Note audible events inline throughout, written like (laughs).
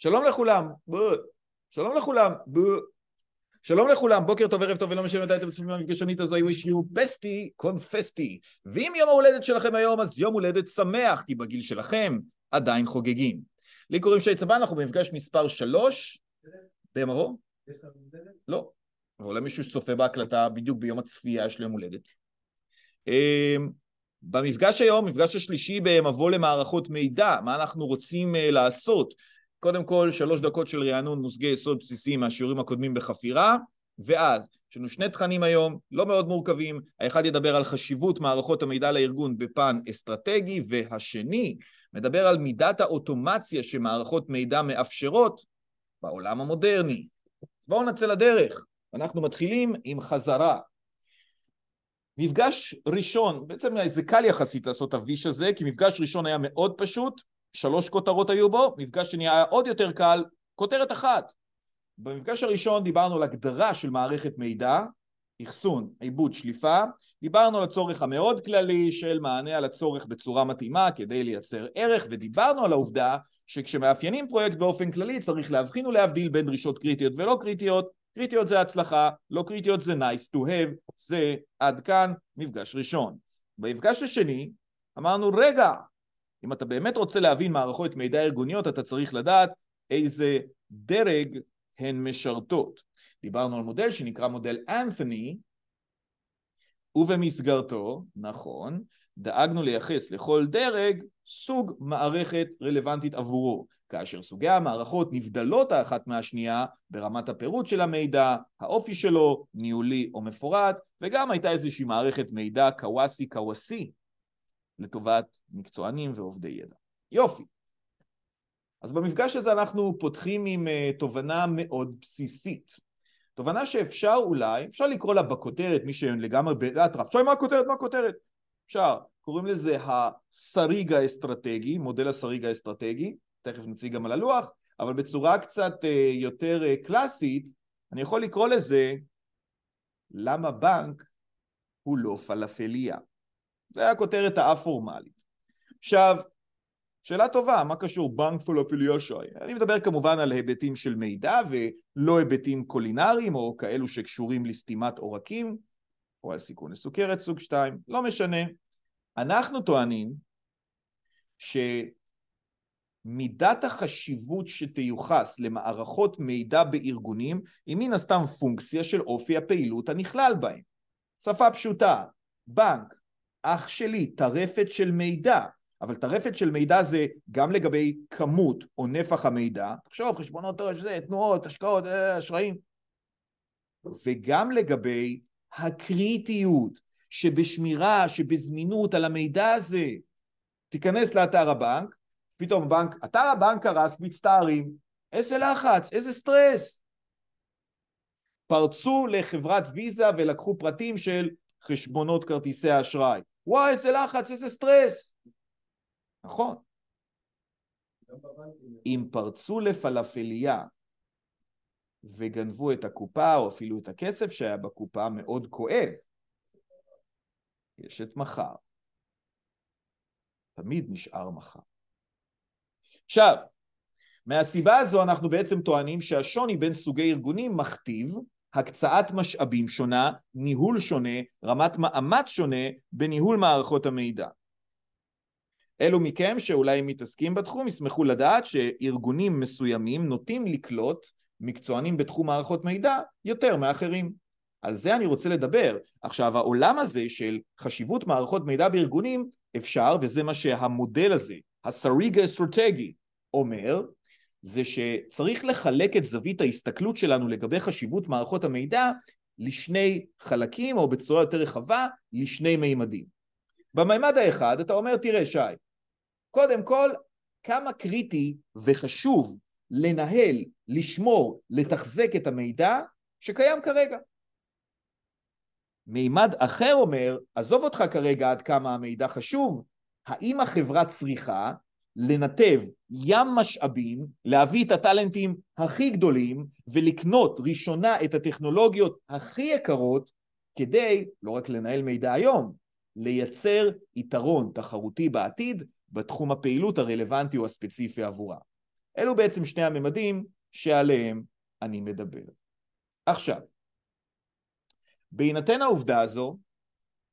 שלום לכולם, שלום לכולם, שלום לכולם, בוקר טוב, ערב טוב, ולא משנה מתי אתם צופים במפגשנית הזו, I wish you bestie, confesty. ואם יום ההולדת שלכם היום, אז יום הולדת שמח, כי בגיל שלכם עדיין חוגגים. לי קוראים שי צבן, אנחנו במפגש מספר 3. במבוא? לא. אבל אולי מישהו שצופה בהקלטה בדיוק ביום הצפייה של יום הולדת. אמ, במפגש היום, מפגש השלישי במבוא למערכות מידע, מה אנחנו רוצים אה, לעשות. קודם כל, שלוש דקות של רענון מושגי יסוד בסיסיים מהשיעורים הקודמים בחפירה, ואז, יש לנו שני תכנים היום, לא מאוד מורכבים, האחד ידבר על חשיבות מערכות המידע לארגון בפן אסטרטגי, והשני מדבר על מידת האוטומציה שמערכות מידע מאפשרות בעולם המודרני. בואו נצא לדרך, אנחנו מתחילים עם חזרה. מפגש ראשון, בעצם זה קל יחסית לעשות הוויש הזה, כי מפגש ראשון היה מאוד פשוט, שלוש כותרות היו בו, מפגש שני היה עוד יותר קל, כותרת אחת. במפגש הראשון דיברנו על הגדרה של מערכת מידע, אחסון, עיבוד, שליפה, דיברנו על הצורך המאוד כללי של מענה על הצורך בצורה מתאימה כדי לייצר ערך, ודיברנו על העובדה שכשמאפיינים פרויקט באופן כללי צריך להבחין ולהבדיל בין דרישות קריטיות ולא קריטיות, קריטיות זה הצלחה, לא קריטיות זה nice to have, זה עד כאן מפגש ראשון. במפגש השני אמרנו רגע, אם אתה באמת רוצה להבין מערכות מידע ארגוניות, אתה צריך לדעת איזה דרג הן משרתות. דיברנו על מודל שנקרא מודל אנת'ני, ובמסגרתו, נכון, דאגנו לייחס לכל דרג סוג מערכת רלוונטית עבורו, כאשר סוגי המערכות נבדלות האחת מהשנייה ברמת הפירוט של המידע, האופי שלו, ניהולי או מפורט, וגם הייתה איזושהי מערכת מידע קוואסי קוואסי לטובת מקצוענים ועובדי ידע. יופי. אז במפגש הזה אנחנו פותחים עם אה, תובנה מאוד בסיסית. תובנה שאפשר אולי, אפשר לקרוא לה בכותרת, מי שלגמרי באטרף, שואל מה הכותרת? מה הכותרת? אפשר. קוראים לזה הסריג האסטרטגי, מודל הסריג האסטרטגי, תכף נציג גם על הלוח, אבל בצורה קצת אה, יותר אה, קלאסית, אני יכול לקרוא לזה למה בנק הוא לא פלאפליה. זה היה הכותרת האפורמלית. עכשיו, שאלה טובה, מה קשור בנק פלופיליושוי? אני מדבר כמובן על היבטים של מידע ולא היבטים קולינריים או כאלו שקשורים לסתימת עורקים או על סיכון לסוכרת סוג 2, לא משנה. אנחנו טוענים שמידת החשיבות שתיוחס למערכות מידע בארגונים היא מן הסתם פונקציה של אופי הפעילות הנכלל בהם. שפה פשוטה, בנק אח שלי, טרפת של מידע, אבל טרפת של מידע זה גם לגבי כמות או נפח המידע, תחשוב, חשבונות עו"ש, זה, תנועות, השקעות, אה, אשראים, וגם לגבי הקריטיות שבשמירה, שבזמינות על המידע הזה. תיכנס לאתר הבנק, פתאום בנק, אתר הבנק קרס, מצטערים, איזה לחץ, איזה סטרס. פרצו לחברת ויזה ולקחו פרטים של חשבונות כרטיסי האשראי. וואי, איזה לחץ, איזה סטרס. נכון. אם פרצו לפלאפליה וגנבו את הקופה, או אפילו את הכסף שהיה בקופה, מאוד כואב. יש את מחר. תמיד נשאר מחר. עכשיו, מהסיבה הזו אנחנו בעצם טוענים שהשוני בין סוגי ארגונים מכתיב הקצאת משאבים שונה, ניהול שונה, רמת מאמץ שונה בניהול מערכות המידע. אלו מכם שאולי מתעסקים בתחום ישמחו לדעת שארגונים מסוימים נוטים לקלוט מקצוענים בתחום מערכות מידע יותר מאחרים. על זה אני רוצה לדבר. עכשיו, העולם הזה של חשיבות מערכות מידע בארגונים אפשר, וזה מה שהמודל הזה, השריג האסטרטגי, אומר, זה שצריך לחלק את זווית ההסתכלות שלנו לגבי חשיבות מערכות המידע לשני חלקים, או בצורה יותר רחבה, לשני מימדים. במימד האחד אתה אומר, תראה שי, קודם כל, כמה קריטי וחשוב לנהל, לשמור, לתחזק את המידע שקיים כרגע. מימד אחר אומר, עזוב אותך כרגע עד כמה המידע חשוב, האם החברה צריכה לנתב ים משאבים, להביא את הטאלנטים הכי גדולים ולקנות ראשונה את הטכנולוגיות הכי יקרות כדי לא רק לנהל מידע היום, לייצר יתרון תחרותי בעתיד בתחום הפעילות הרלוונטי או הספציפי עבורה. אלו בעצם שני הממדים שעליהם אני מדבר. עכשיו, בהינתן העובדה הזו,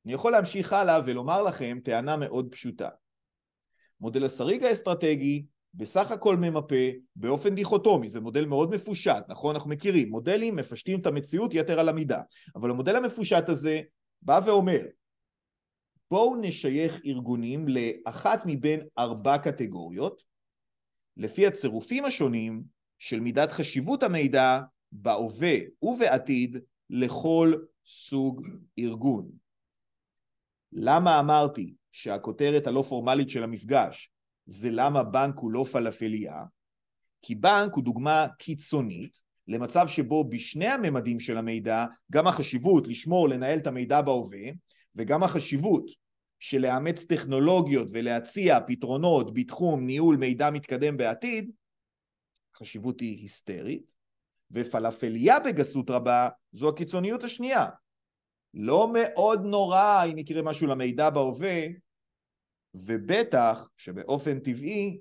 אני יכול להמשיך הלאה ולומר לכם טענה מאוד פשוטה. מודל השריג האסטרטגי בסך הכל ממפה באופן דיכוטומי, זה מודל מאוד מפושט, נכון? אנחנו מכירים, מודלים מפשטים את המציאות יתר על המידה, אבל המודל המפושט הזה בא ואומר, בואו נשייך ארגונים לאחת מבין ארבע קטגוריות, לפי הצירופים השונים של מידת חשיבות המידע בהווה ובעתיד לכל סוג ארגון. למה אמרתי שהכותרת הלא פורמלית של המפגש זה למה בנק הוא לא פלאפליה, כי בנק הוא דוגמה קיצונית למצב שבו בשני הממדים של המידע, גם החשיבות לשמור, לנהל את המידע בהווה, וגם החשיבות של לאמץ טכנולוגיות ולהציע פתרונות בתחום ניהול מידע מתקדם בעתיד, החשיבות היא היסטרית, ופלאפליה בגסות רבה זו הקיצוניות השנייה. לא מאוד נורא אם יקרה משהו למידע בהווה, ובטח שבאופן טבעי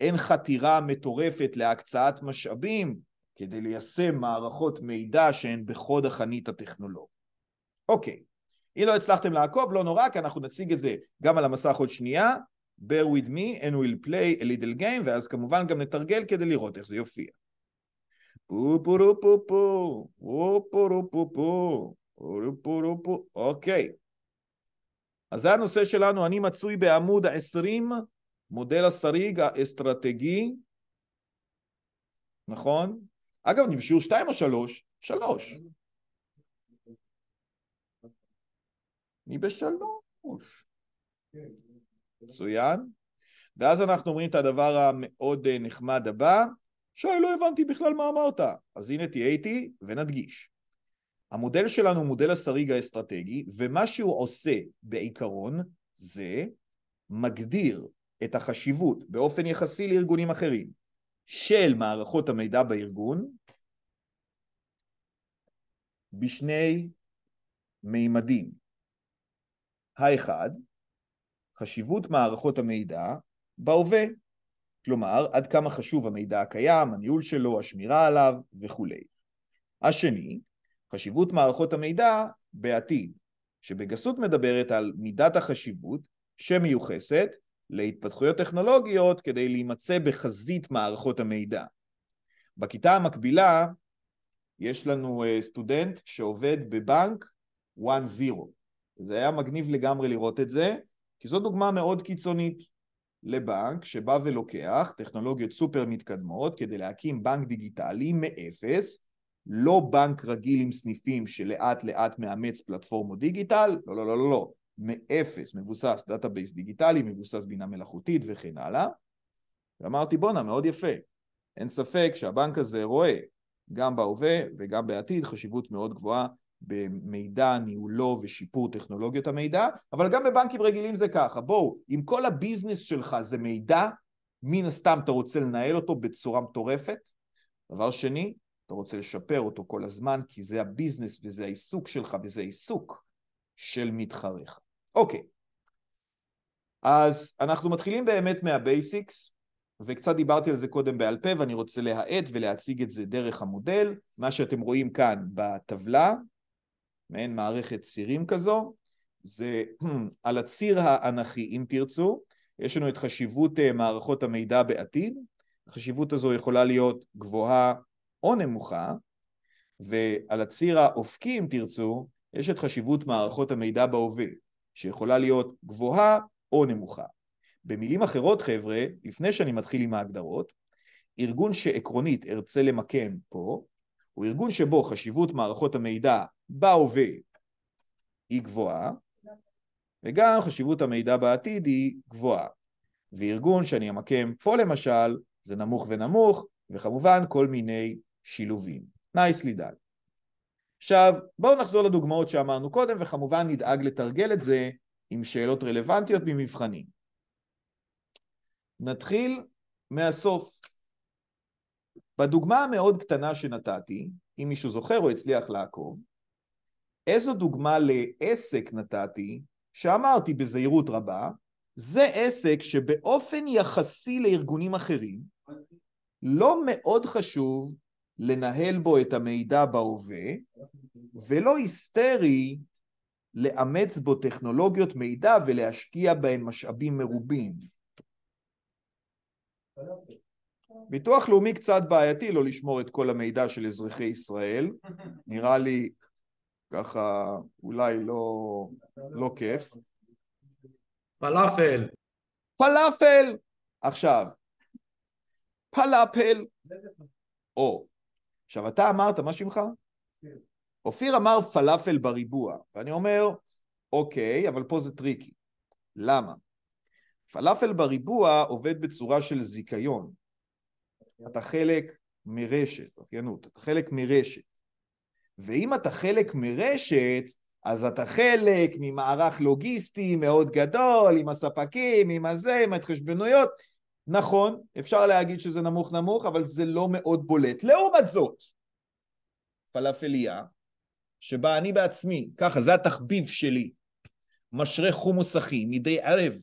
אין חתירה מטורפת להקצאת משאבים כדי ליישם מערכות מידע שהן בחוד החנית הטכנולוגית. אוקיי, אם לא הצלחתם לעקוב, לא נורא, כי אנחנו נציג את זה גם על המסך עוד שנייה, bear with me and we'll play a little game, ואז כמובן גם נתרגל כדי לראות איך זה יופיע. פו פו פו פו, פו פו פו פו, פו פו פו, אוקיי. אז זה הנושא שלנו, אני מצוי בעמוד 20 מודל השריג האסטרטגי, נכון? אגב, אני בשיעור 2 או 3? 3. אני בשלוש. מצוין. ואז אנחנו אומרים את הדבר המאוד אה, נחמד הבא, שי, לא הבנתי בכלל מה אמרת. אז הנה תהיה איתי ונדגיש. המודל שלנו הוא מודל השריג האסטרטגי, ומה שהוא עושה בעיקרון זה מגדיר את החשיבות באופן יחסי לארגונים אחרים של מערכות המידע בארגון בשני מימדים. האחד, חשיבות מערכות המידע בהווה, כלומר עד כמה חשוב המידע הקיים, הניהול שלו, השמירה עליו וכולי. השני, חשיבות מערכות המידע בעתיד, שבגסות מדברת על מידת החשיבות שמיוחסת להתפתחויות טכנולוגיות כדי להימצא בחזית מערכות המידע. בכיתה המקבילה יש לנו אה, סטודנט שעובד בבנק 1-0. זה היה מגניב לגמרי לראות את זה, כי זו דוגמה מאוד קיצונית לבנק שבא ולוקח טכנולוגיות סופר מתקדמות כדי להקים בנק דיגיטלי מאפס לא בנק רגיל עם סניפים שלאט לאט מאמץ פלטפורמות דיגיטל, לא, לא, לא, לא, לא, מאפס, מבוסס דאטאבייס דיגיטלי, מבוסס בינה מלאכותית וכן הלאה. ואמרתי, בואנה, מאוד יפה. אין ספק שהבנק הזה רואה, גם בהווה וגם בעתיד, חשיבות מאוד גבוהה במידע, ניהולו ושיפור טכנולוגיות המידע, אבל גם בבנקים רגילים זה ככה. בואו, אם כל הביזנס שלך זה מידע, מן הסתם אתה רוצה לנהל אותו בצורה מטורפת. דבר שני, אתה רוצה לשפר אותו כל הזמן, כי זה הביזנס וזה העיסוק שלך וזה העיסוק של מתחריך. אוקיי, אז אנחנו מתחילים באמת מהבייסיקס, וקצת דיברתי על זה קודם בעל פה, ואני רוצה להאט ולהציג את זה דרך המודל. מה שאתם רואים כאן בטבלה, מעין מערכת צירים כזו, זה (clears throat) על הציר האנכי, אם תרצו, יש לנו את חשיבות אה, מערכות המידע בעתיד, החשיבות הזו יכולה להיות גבוהה, או נמוכה, ועל הציר האופקי, אם תרצו, יש את חשיבות מערכות המידע בהווה, שיכולה להיות גבוהה או נמוכה. במילים אחרות, חבר'ה, לפני שאני מתחיל עם ההגדרות, ארגון שעקרונית ארצה למקם פה, הוא ארגון שבו חשיבות מערכות המידע בהווה היא גבוהה, וגם חשיבות המידע בעתיד היא גבוהה. וארגון שאני אמקם פה למשל, זה נמוך ונמוך, וכמובן כל מיני שילובים. nicely done. עכשיו, בואו נחזור לדוגמאות שאמרנו קודם, וכמובן נדאג לתרגל את זה עם שאלות רלוונטיות ממבחנים. נתחיל מהסוף. בדוגמה המאוד קטנה שנתתי, אם מישהו זוכר או הצליח לעקוב, איזו דוגמה לעסק נתתי, שאמרתי בזהירות רבה, זה עסק שבאופן יחסי לארגונים אחרים, לא מאוד חשוב לנהל בו את המידע בהווה, ולא היסטרי לאמץ בו טכנולוגיות מידע ולהשקיע בהן משאבים מרובים. ביטוח לאומי קצת בעייתי לא לשמור את כל המידע של אזרחי ישראל, נראה לי ככה אולי לא, לא כיף. פלאפל. פלאפל! עכשיו, פלאפל, או עכשיו, אתה אמרת, מה שמך? כן. אופיר אמר פלאפל בריבוע, ואני אומר, אוקיי, אבל פה זה טריקי. למה? פלאפל בריבוע עובד בצורה של זיכיון. אוקיי. אתה חלק מרשת, אוקיינות, אתה חלק מרשת. ואם אתה חלק מרשת, אז אתה חלק ממערך לוגיסטי מאוד גדול, עם הספקים, עם הזה, עם ההתחשבנויות, נכון, אפשר להגיד שזה נמוך נמוך, אבל זה לא מאוד בולט. לעומת זאת, פלאפליה, שבה אני בעצמי, ככה, זה התחביב שלי, משרה חומוס אחי, מדי ערב,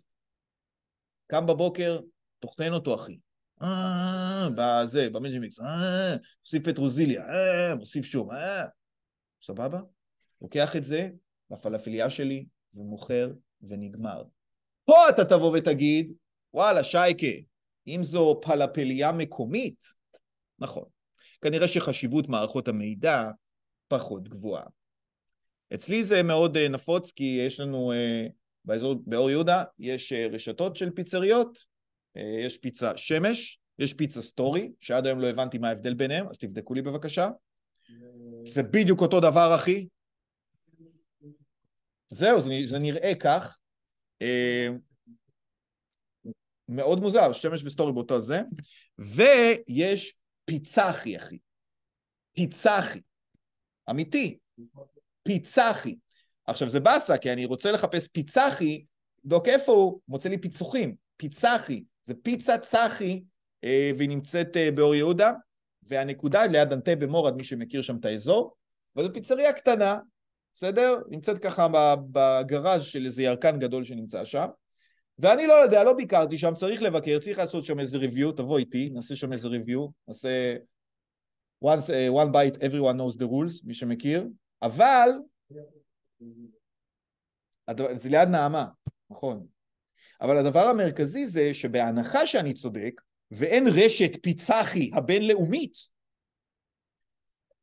קם בבוקר, טוחן אותו אחי. אה, בזה, במג'ימיקס, אה, מוסיף פטרוזיליה, אה, מוסיף שום, אה. סבבה? לוקח את זה לפלאפליה שלי ומוכר ונגמר. פה אתה תבוא ותגיד, וואלה, שייקה, אם זו פלפליה מקומית, נכון. כנראה שחשיבות מערכות המידע פחות גבוהה. אצלי זה מאוד אה, נפוץ, כי יש לנו אה, באזור, באור יהודה, יש אה, רשתות של פיצריות, יש פיצה שמש, יש פיצה סטורי, שעד היום לא הבנתי מה ההבדל ביניהם, אז תבדקו לי בבקשה. זה בדיוק אותו דבר, אחי. זהו, זה, זה נראה כך. מאוד מוזר, שמש וסטורי באותו זה, ויש פיצחי, אחי. פיצחי. אמיתי. פיצחי. עכשיו זה באסה, כי אני רוצה לחפש פיצחי, דוק איפה הוא? מוצא לי פיצוחים. פיצחי. זה פיצה צחי, אה, והיא נמצאת אה, באור יהודה, והנקודה ליד אנטבה מורד, מי שמכיר שם את האזור, וזו פיצריה קטנה, בסדר? נמצאת ככה בגראז' של איזה ירקן גדול שנמצא שם. ואני לא יודע, לא ביקרתי שם, צריך לבקר, צריך לעשות שם איזה review, תבוא איתי, נעשה שם איזה review, נעשה once, uh, one bite, everyone knows the rules, מי שמכיר, אבל זה ליד נעמה, נכון. אבל הדבר המרכזי זה שבהנחה שאני צודק, ואין רשת פיצחי הבינלאומית,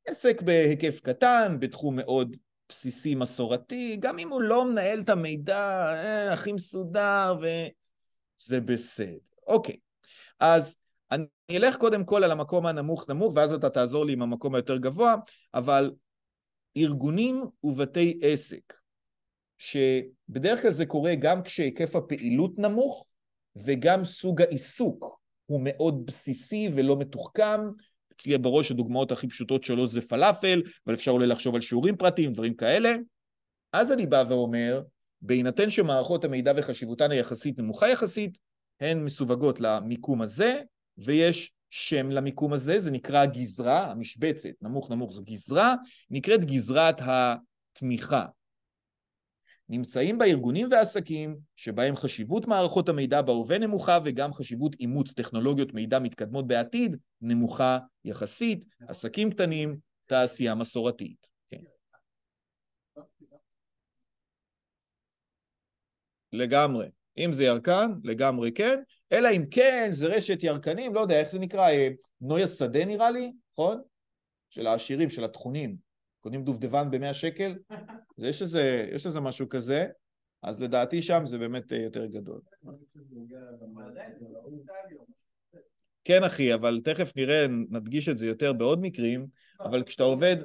עסק בהיקף קטן, בתחום מאוד בסיסי מסורתי, גם אם הוא לא מנהל את המידע אה, הכי מסודר, וזה בסדר. אוקיי, אז אני אלך קודם כל על המקום הנמוך-נמוך, ואז אתה תעזור לי עם המקום היותר גבוה, אבל ארגונים ובתי עסק, שבדרך כלל זה קורה גם כשהיקף הפעילות נמוך, וגם סוג העיסוק הוא מאוד בסיסי ולא מתוחכם, אצלי בראש הדוגמאות הכי פשוטות שלו זה פלאפל, אבל אפשר אולי לחשוב על שיעורים פרטיים, דברים כאלה. אז אני בא ואומר, בהינתן שמערכות המידע וחשיבותן היחסית נמוכה יחסית, הן מסווגות למיקום הזה, ויש שם למיקום הזה, זה נקרא גזרה, המשבצת, נמוך נמוך זו גזרה, נקראת גזרת התמיכה. נמצאים בארגונים ועסקים שבהם חשיבות מערכות המידע בהווה נמוכה וגם חשיבות אימוץ טכנולוגיות מידע מתקדמות בעתיד נמוכה יחסית, עסקים קטנים, תעשייה מסורתית. כן. לגמרי. אם זה ירקן, לגמרי כן, אלא אם כן זה רשת ירקנים, לא יודע איך זה נקרא, אה, נויה שדה נראה לי, נכון? של העשירים, של התכונים. קונים דובדבן ב-100 שקל, (laughs) יש איזה, יש איזה משהו כזה, אז לדעתי שם זה באמת אה, יותר גדול. כן אחי, אבל תכף נראה, נדגיש את זה יותר בעוד מקרים, אבל כשאתה עובד...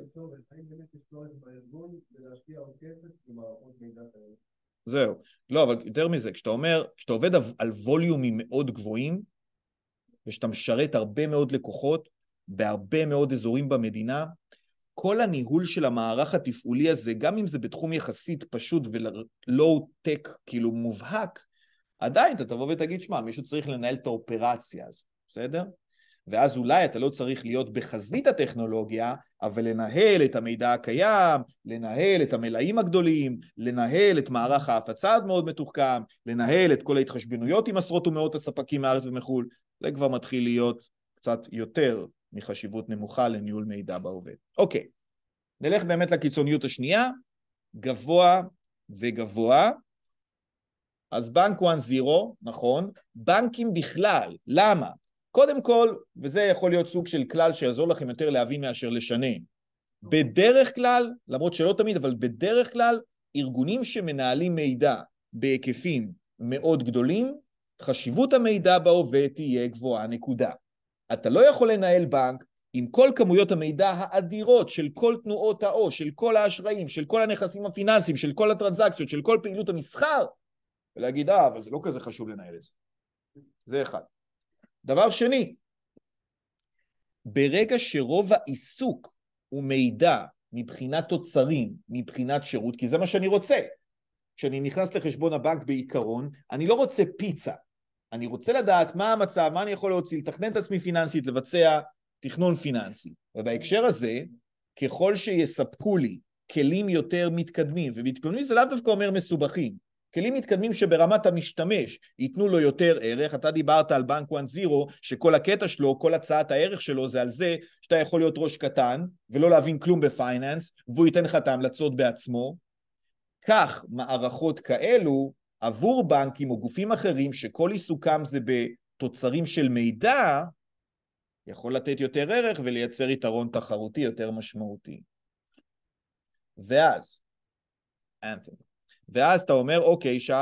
זהו. לא, אבל יותר מזה, כשאתה אומר, כשאתה עובד על ווליומים מאוד גבוהים, ושאתה משרת הרבה מאוד לקוחות בהרבה מאוד אזורים במדינה, כל הניהול של המערך התפעולי הזה, גם אם זה בתחום יחסית פשוט ולואו-טק, כאילו מובהק, עדיין אתה תבוא ותגיד, שמע, מישהו צריך לנהל את האופרציה הזו, בסדר? ואז אולי אתה לא צריך להיות בחזית הטכנולוגיה, אבל לנהל את המידע הקיים, לנהל את המלאים הגדולים, לנהל את מערך ההפצה המאוד מתוחכם, לנהל את כל ההתחשבנויות עם עשרות ומאות הספקים מארץ ומחו"ל, זה כבר מתחיל להיות קצת יותר מחשיבות נמוכה לניהול מידע בעובד. אוקיי, נלך באמת לקיצוניות השנייה, גבוה וגבוה. אז בנק 1-0, נכון, בנקים בכלל, למה? קודם כל, וזה יכול להיות סוג של כלל שיעזור לכם יותר להבין מאשר לשנן, בדרך כלל, למרות שלא תמיד, אבל בדרך כלל, ארגונים שמנהלים מידע בהיקפים מאוד גדולים, חשיבות המידע בהווה תהיה גבוהה, נקודה. אתה לא יכול לנהל בנק עם כל כמויות המידע האדירות של כל תנועות העו"ש, של כל האשראים, של כל הנכסים הפיננסיים, של כל הטרנזקציות, של כל פעילות המסחר, ולהגיד, אה, אבל זה לא כזה חשוב לנהל את זה. זה אחד. דבר שני, ברגע שרוב העיסוק הוא מידע מבחינת תוצרים, מבחינת שירות, כי זה מה שאני רוצה. כשאני נכנס לחשבון הבנק בעיקרון, אני לא רוצה פיצה, אני רוצה לדעת מה המצב, מה אני יכול להוציא, לתכנן את עצמי פיננסית, לבצע תכנון פיננסי. ובהקשר הזה, ככל שיספקו לי כלים יותר מתקדמים, ומתקדמים זה לאו דווקא אומר מסובכים, כלים מתקדמים שברמת המשתמש ייתנו לו יותר ערך, אתה דיברת על בנק 1-0, שכל הקטע שלו, כל הצעת הערך שלו זה על זה שאתה יכול להיות ראש קטן ולא להבין כלום בפייננס, והוא ייתן לך את ההמלצות בעצמו. כך מערכות כאלו עבור בנקים או גופים אחרים שכל עיסוקם זה בתוצרים של מידע, יכול לתת יותר ערך ולייצר יתרון תחרותי יותר משמעותי. ואז, אנת'ם, ואז אתה אומר, אוקיי, שי,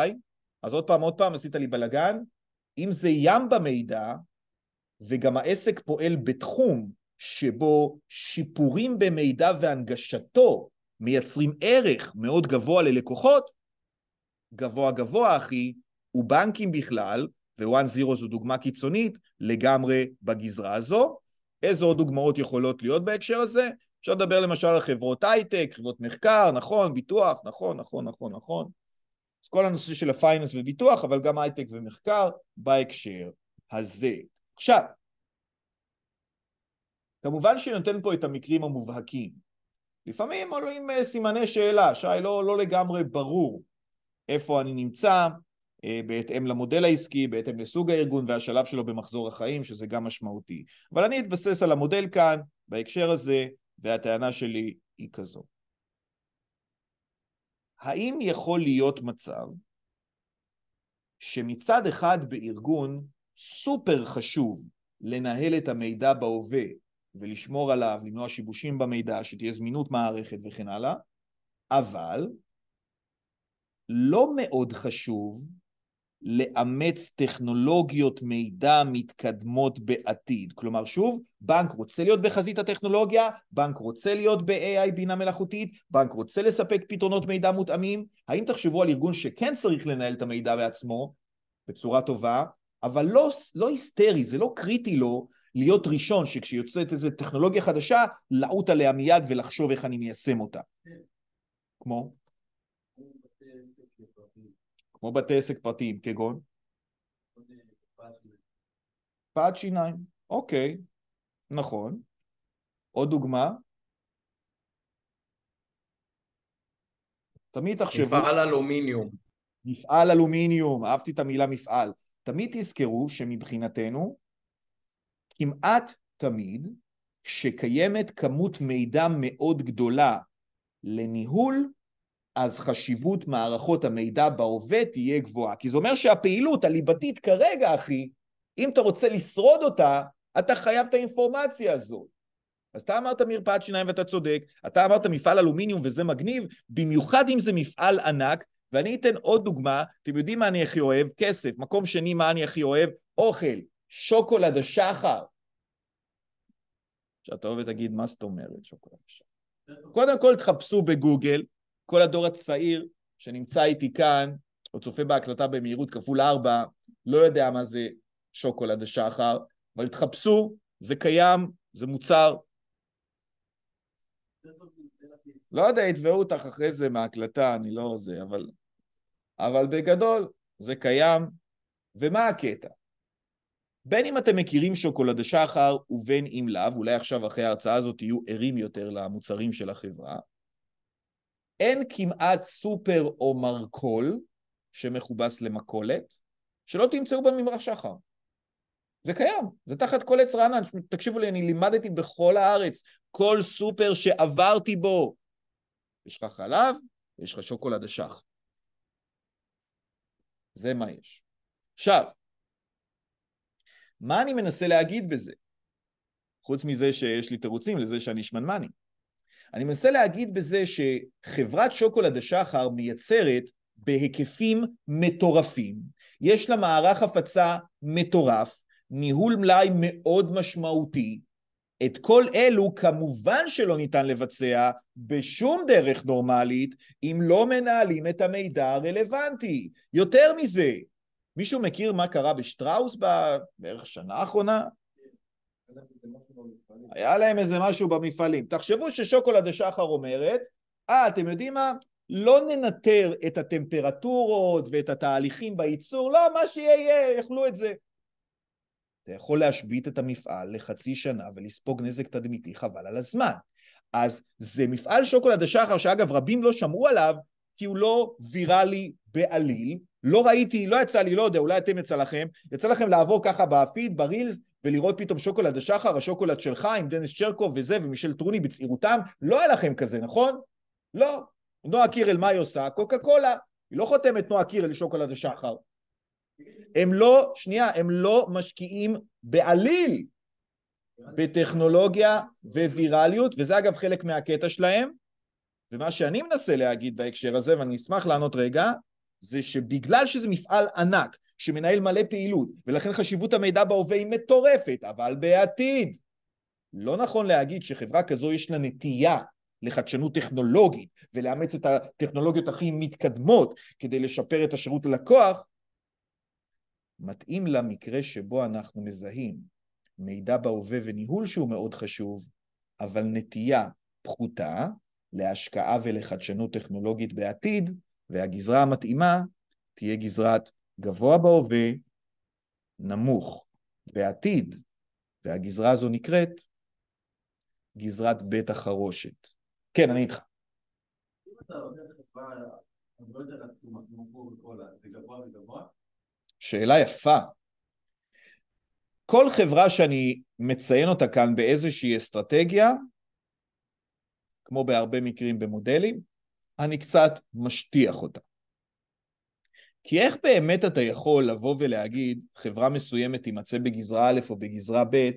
אז עוד פעם, עוד פעם, עשית לי בלגן, אם זה ים במידע, וגם העסק פועל בתחום שבו שיפורים במידע והנגשתו מייצרים ערך מאוד גבוה ללקוחות, גבוה גבוה, אחי, הוא בנקים בכלל, ו זירו זו דוגמה קיצונית, לגמרי בגזרה הזו. איזה עוד דוגמאות יכולות להיות בהקשר הזה? אפשר לדבר למשל על חברות הייטק, חברות מחקר, נכון, ביטוח, נכון, נכון, נכון, נכון. אז כל הנושא של הפייננס וביטוח, אבל גם הייטק ומחקר בהקשר הזה. עכשיו, כמובן שנותן פה את המקרים המובהקים. לפעמים עולים אה, סימני שאלה, שי, לא, לא לגמרי ברור איפה אני נמצא, אה, בהתאם למודל העסקי, בהתאם לסוג הארגון והשלב שלו במחזור החיים, שזה גם משמעותי. אבל אני אתבסס על המודל כאן, בהקשר הזה, והטענה שלי היא כזו. האם יכול להיות מצב שמצד אחד בארגון סופר חשוב לנהל את המידע בהווה ולשמור עליו, למנוע שיבושים במידע, שתהיה זמינות מערכת וכן הלאה, אבל לא מאוד חשוב לאמץ טכנולוגיות מידע מתקדמות בעתיד. כלומר, שוב, בנק רוצה להיות בחזית הטכנולוגיה, בנק רוצה להיות ב-AI בינה מלאכותית, בנק רוצה לספק פתרונות מידע מותאמים. האם תחשבו על ארגון שכן צריך לנהל את המידע בעצמו, בצורה טובה, אבל לא, לא היסטרי, זה לא קריטי לו להיות ראשון, שכשיוצאת איזו טכנולוגיה חדשה, לעוט עליה מיד ולחשוב איך אני מיישם אותה. כמו? כמו בתי עסק פרטיים, כגון? פעד שיניים. אוקיי, נכון. עוד דוגמה? תמיד תחשבו... מפעל אלומיניום. מפעל אלומיניום, אהבתי את המילה מפעל. תמיד תזכרו שמבחינתנו, כמעט תמיד, כשקיימת כמות מידע מאוד גדולה לניהול, אז חשיבות מערכות המידע בהווה תהיה גבוהה. כי זה אומר שהפעילות הליבתית כרגע, אחי, אם אתה רוצה לשרוד אותה, אתה חייב את האינפורמציה הזאת. אז אתה אמרת מרפאת שיניים ואתה צודק, אתה אמרת מפעל אלומיניום וזה מגניב, במיוחד אם זה מפעל ענק, ואני אתן עוד דוגמה, אתם יודעים מה אני הכי אוהב? כסף. מקום שני, מה אני הכי אוהב? אוכל. שוקולד השחר. עכשיו אתה אוהב ותגיד, מה זאת אומרת שוקולד השחר? קודם כל תחפשו בגוגל, כל הדור הצעיר שנמצא איתי כאן, או צופה בהקלטה במהירות כפול ארבע, לא יודע מה זה שוקולד השחר, אבל תחפשו, זה קיים, זה מוצר. לא יודע, יתבעו אותך אחרי זה מההקלטה, אני לא זה, אבל... אבל בגדול, זה קיים. ומה הקטע? בין אם אתם מכירים שוקולד השחר ובין אם לאו, אולי עכשיו אחרי ההרצאה הזאת תהיו ערים יותר למוצרים של החברה, אין כמעט סופר או מרכול שמכובס למכולת, שלא תמצאו בממרח שחר. זה קיים, זה תחת כל עץ רענן. תקשיבו לי, אני לימדתי בכל הארץ, כל סופר שעברתי בו. יש לך חלב, יש לך שוקולד אשח. זה מה יש. עכשיו, מה אני מנסה להגיד בזה? חוץ מזה שיש לי תירוצים לזה שאני שמנמני. אני מנסה להגיד בזה שחברת שוקולד השחר מייצרת בהיקפים מטורפים, יש לה מערך הפצה מטורף, ניהול מלאי מאוד משמעותי, את כל אלו כמובן שלא ניתן לבצע בשום דרך נורמלית אם לא מנהלים את המידע הרלוונטי. יותר מזה, מישהו מכיר מה קרה בשטראוס בערך שנה האחרונה? כן. היה להם איזה משהו במפעלים. תחשבו ששוקולד השחר אומרת, אה, ah, אתם יודעים מה? לא ננטר את הטמפרטורות ואת התהליכים בייצור, לא, מה שיהיה יהיה, יאכלו את זה. אתה יכול להשבית את המפעל לחצי שנה ולספוג נזק תדמיתי חבל על הזמן. אז זה מפעל שוקולד השחר, שאגב רבים לא שמעו עליו, כי הוא לא ויראלי בעליל. לא ראיתי, לא יצא לי, לא יודע, אולי אתם יצא לכם, יצא לכם לעבור ככה בפיד, ברילס, ולראות פתאום שוקולד השחר, השוקולד שלך עם דניס צ'רקו וזה ומישל טרוני בצעירותם, לא היה לכם כזה, נכון? לא. נועה קירל, מה היא עושה? קוקה קולה. היא לא חותמת נועה קירל לשוקולד השחר. הם לא, שנייה, הם לא משקיעים בעליל בטכנולוגיה וויראליות, וזה אגב חלק מהקטע שלהם, ומה שאני מנסה להגיד בהקשר הזה, ואני אשמח לענות רגע, זה שבגלל שזה מפעל ענק, שמנהל מלא פעילות, ולכן חשיבות המידע בהווה היא מטורפת, אבל בעתיד. לא נכון להגיד שחברה כזו יש לה נטייה לחדשנות טכנולוגית ולאמץ את הטכנולוגיות הכי מתקדמות כדי לשפר את השירות ללקוח, מתאים למקרה שבו אנחנו מזהים מידע בהווה וניהול שהוא מאוד חשוב, אבל נטייה פחותה להשקעה ולחדשנות טכנולוגית בעתיד, והגזרה המתאימה תהיה גזרת גבוה בהווה, נמוך בעתיד, והגזרה הזו נקראת גזרת בית החרושת. כן, אני איתך. אם אתה לוקח חברה הרבה יותר עצומה, כמו גבוה וגבוה? שאלה יפה. כל חברה שאני מציין אותה כאן באיזושהי אסטרטגיה, כמו בהרבה מקרים במודלים, אני קצת משטיח אותה. כי איך באמת אתה יכול לבוא ולהגיד, חברה מסוימת תימצא בגזרה א' או בגזרה ב',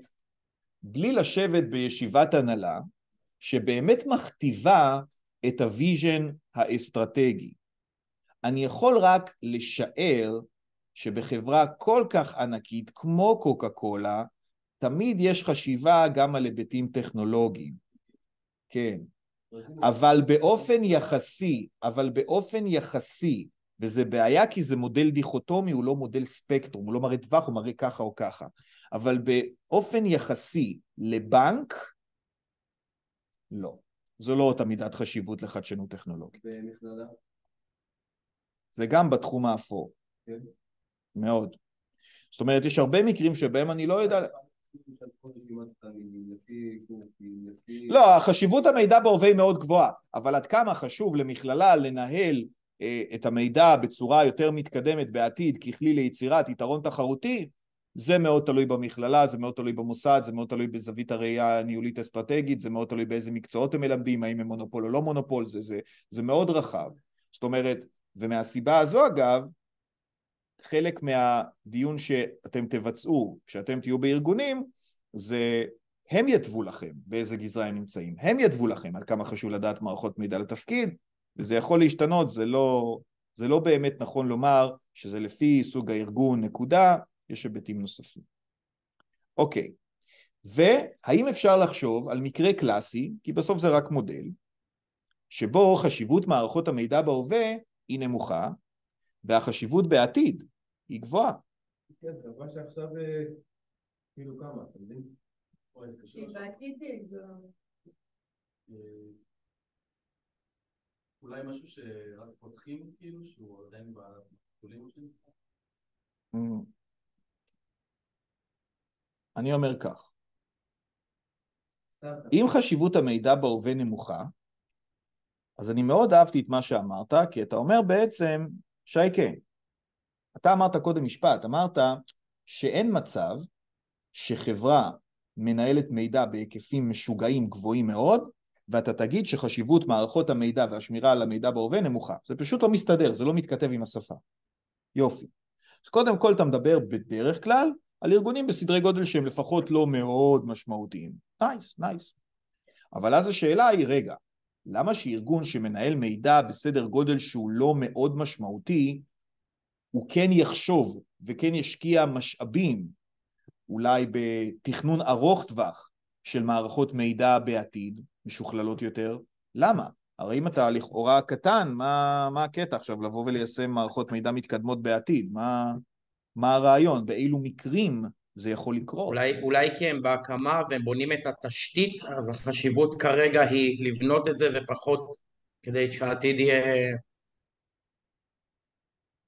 בלי לשבת בישיבת הנהלה, שבאמת מכתיבה את הוויז'ן האסטרטגי. אני יכול רק לשער שבחברה כל כך ענקית כמו קוקה קולה, תמיד יש חשיבה גם על היבטים טכנולוגיים. כן. אבל באופן יחסי, אבל באופן יחסי וזה בעיה כי זה מודל דיכוטומי, הוא לא מודל ספקטרום, הוא לא מראה טווח, הוא מראה ככה או ככה. אבל באופן יחסי לבנק, לא. זו לא אותה מידת חשיבות לחדשנות טכנולוגית. במכללה? זה גם בתחום האפור. כן. מאוד. זאת אומרת, יש הרבה מקרים שבהם אני לא יודע... (laughs) לא, חשיבות המידע בהווה היא מאוד גבוהה, אבל עד כמה חשוב למכללה לנהל אה, את המידע בצורה יותר מתקדמת בעתיד ככלי ליצירת יתרון תחרותי, זה מאוד תלוי במכללה, זה מאוד תלוי במוסד, זה מאוד תלוי בזווית הראייה הניהולית אסטרטגית, זה מאוד תלוי באיזה מקצועות הם מלמדים, האם הם מונופול או לא מונופול, זה, זה, זה מאוד רחב. זאת אומרת, ומהסיבה הזו אגב, חלק מהדיון שאתם תבצעו כשאתם תהיו בארגונים, זה הם יתוו לכם באיזה גזרה הם נמצאים, הם יתוו לכם על כמה חשוב לדעת מערכות מידע לתפקיד, וזה יכול להשתנות, זה לא, זה לא באמת נכון לומר שזה לפי סוג הארגון נקודה, יש היבטים נוספים. אוקיי, והאם אפשר לחשוב על מקרה קלאסי, כי בסוף זה רק מודל, שבו חשיבות מערכות המידע בהווה היא נמוכה, והחשיבות בעתיד היא גבוהה. כן, זה חבל שעכשיו אה, כאילו כמה, אתה מבין? כי בעתיד אה, אולי משהו שרק פותחים, כאילו, שהוא עדיין בטיפולים שלנו? אני אומר כך, אם חשיבות המידע בהווה נמוכה, אז אני מאוד אהבתי את מה שאמרת, כי אתה אומר בעצם, שייקה, כן. אתה אמרת קודם משפט, אמרת שאין מצב שחברה מנהלת מידע בהיקפים משוגעים גבוהים מאוד, ואתה תגיד שחשיבות מערכות המידע והשמירה על המידע בהווה נמוכה. זה פשוט לא מסתדר, זה לא מתכתב עם השפה. יופי. אז קודם כל אתה מדבר בדרך כלל על ארגונים בסדרי גודל שהם לפחות לא מאוד משמעותיים. נייס, nice, נייס. Nice. אבל אז השאלה היא, רגע, למה שארגון שמנהל מידע בסדר גודל שהוא לא מאוד משמעותי, הוא כן יחשוב וכן ישקיע משאבים, אולי בתכנון ארוך טווח של מערכות מידע בעתיד, משוכללות יותר. למה? הרי אם אתה לכאורה קטן, מה, מה הקטע עכשיו לבוא וליישם מערכות מידע מתקדמות בעתיד? מה, מה הרעיון? באילו מקרים זה יכול לקרות? אולי, אולי כי הם בהקמה והם בונים את התשתית, אז החשיבות כרגע היא לבנות את זה ופחות כדי שהעתיד יהיה...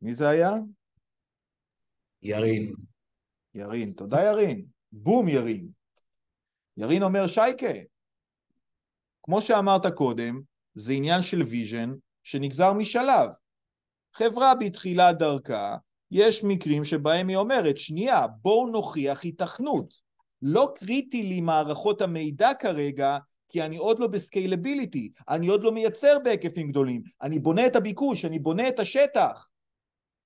מי זה היה? ירין. ירין, תודה ירין. בום ירין. ירין אומר שייקה, כמו שאמרת קודם, זה עניין של ויז'ן שנגזר משלב. חברה בתחילת דרכה, יש מקרים שבהם היא אומרת, שנייה, בואו נוכיח היתכנות. לא קריטי לי מערכות המידע כרגע, כי אני עוד לא בסקיילביליטי, אני עוד לא מייצר בהיקפים גדולים, אני בונה את הביקוש, אני בונה את השטח.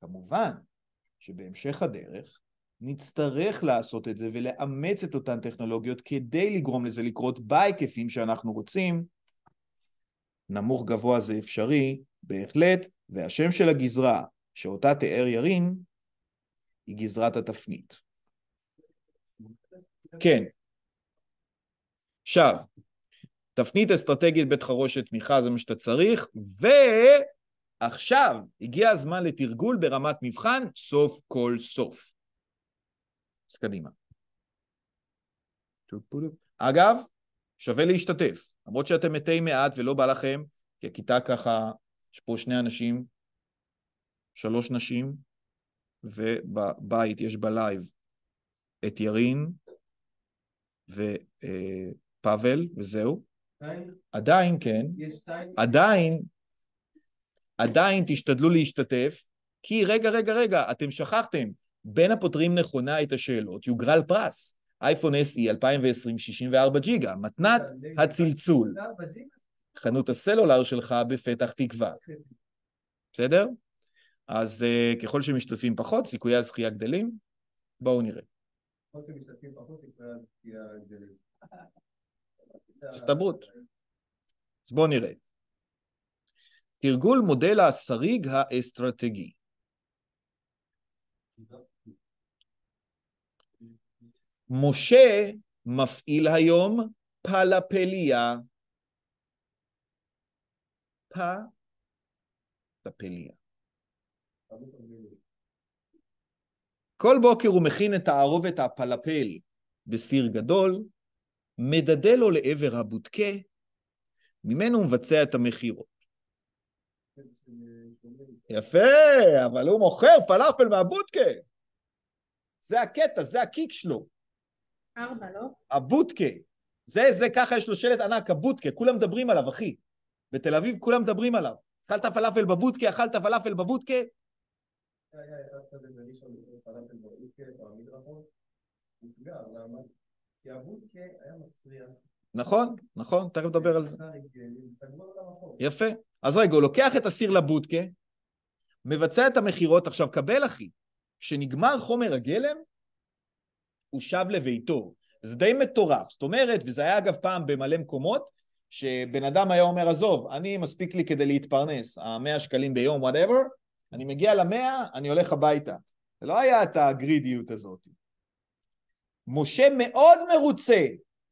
כמובן שבהמשך הדרך נצטרך לעשות את זה ולאמץ את אותן טכנולוגיות כדי לגרום לזה לקרות בהיקפים שאנחנו רוצים. נמוך גבוה זה אפשרי, בהחלט, והשם של הגזרה שאותה תיאר ירין היא גזרת התפנית. כן. עכשיו, תפנית אסטרטגית בית חרושת תמיכה זה מה שאתה צריך, ועכשיו הגיע הזמן לתרגול ברמת מבחן סוף כל סוף. אז קדימה. אגב, שווה להשתתף. למרות שאתם מתי מעט ולא בא לכם, כי הכיתה ככה, יש פה שני אנשים, שלוש נשים, ובבית יש בלייב את ירין ופאבל, אה, וזהו. עדיין? עדיין כן. עדיין, עדיין תשתדלו להשתתף, כי רגע, רגע, רגע, אתם שכחתם, בין הפותרים נכונה את השאלות יוגרל פרס, אייפון SE 2020 64 ג'יגה, מתנת הצלצול. חנות הסלולר שלך בפתח תקווה. בסדר? אז uh, ככל שמשתתפים פחות, סיכויי הזכייה גדלים. בואו נראה. הסתברות. אז בואו נראה. תרגול מודל השריג האסטרטגי. משה מפעיל היום פלפליה. פלפליה. כל בוקר הוא מכין את הערובת הפלפל בסיר גדול, מדדה לו לעבר הבודקה, ממנו הוא מבצע את המכירות. יפה, אבל הוא מוכר פלאפל מהבודקה. זה הקטע, זה הקיק שלו. ארבע, לא? הבודקה. זה, זה ככה, יש לו שלט ענק, הבודקה. כולם מדברים עליו, אחי. בתל אביב כולם מדברים עליו. אכלת פלאפל בבודקה, אכלת פלאפל בבודקה. נכון, נכון, תכף נדבר על זה. יפה. אז רגע, הוא לוקח את הסיר לבודקה, מבצע את המכירות. עכשיו, קבל, אחי, כשנגמר חומר הגלם, הוא שב לביתו. זה די מטורף. זאת אומרת, וזה היה אגב פעם במלא מקומות, שבן אדם היה אומר, עזוב, אני מספיק לי כדי להתפרנס, המאה שקלים ביום, וואטאבר, אני מגיע למאה, אני הולך הביתה. זה לא היה את הגרידיות הזאת. משה מאוד מרוצה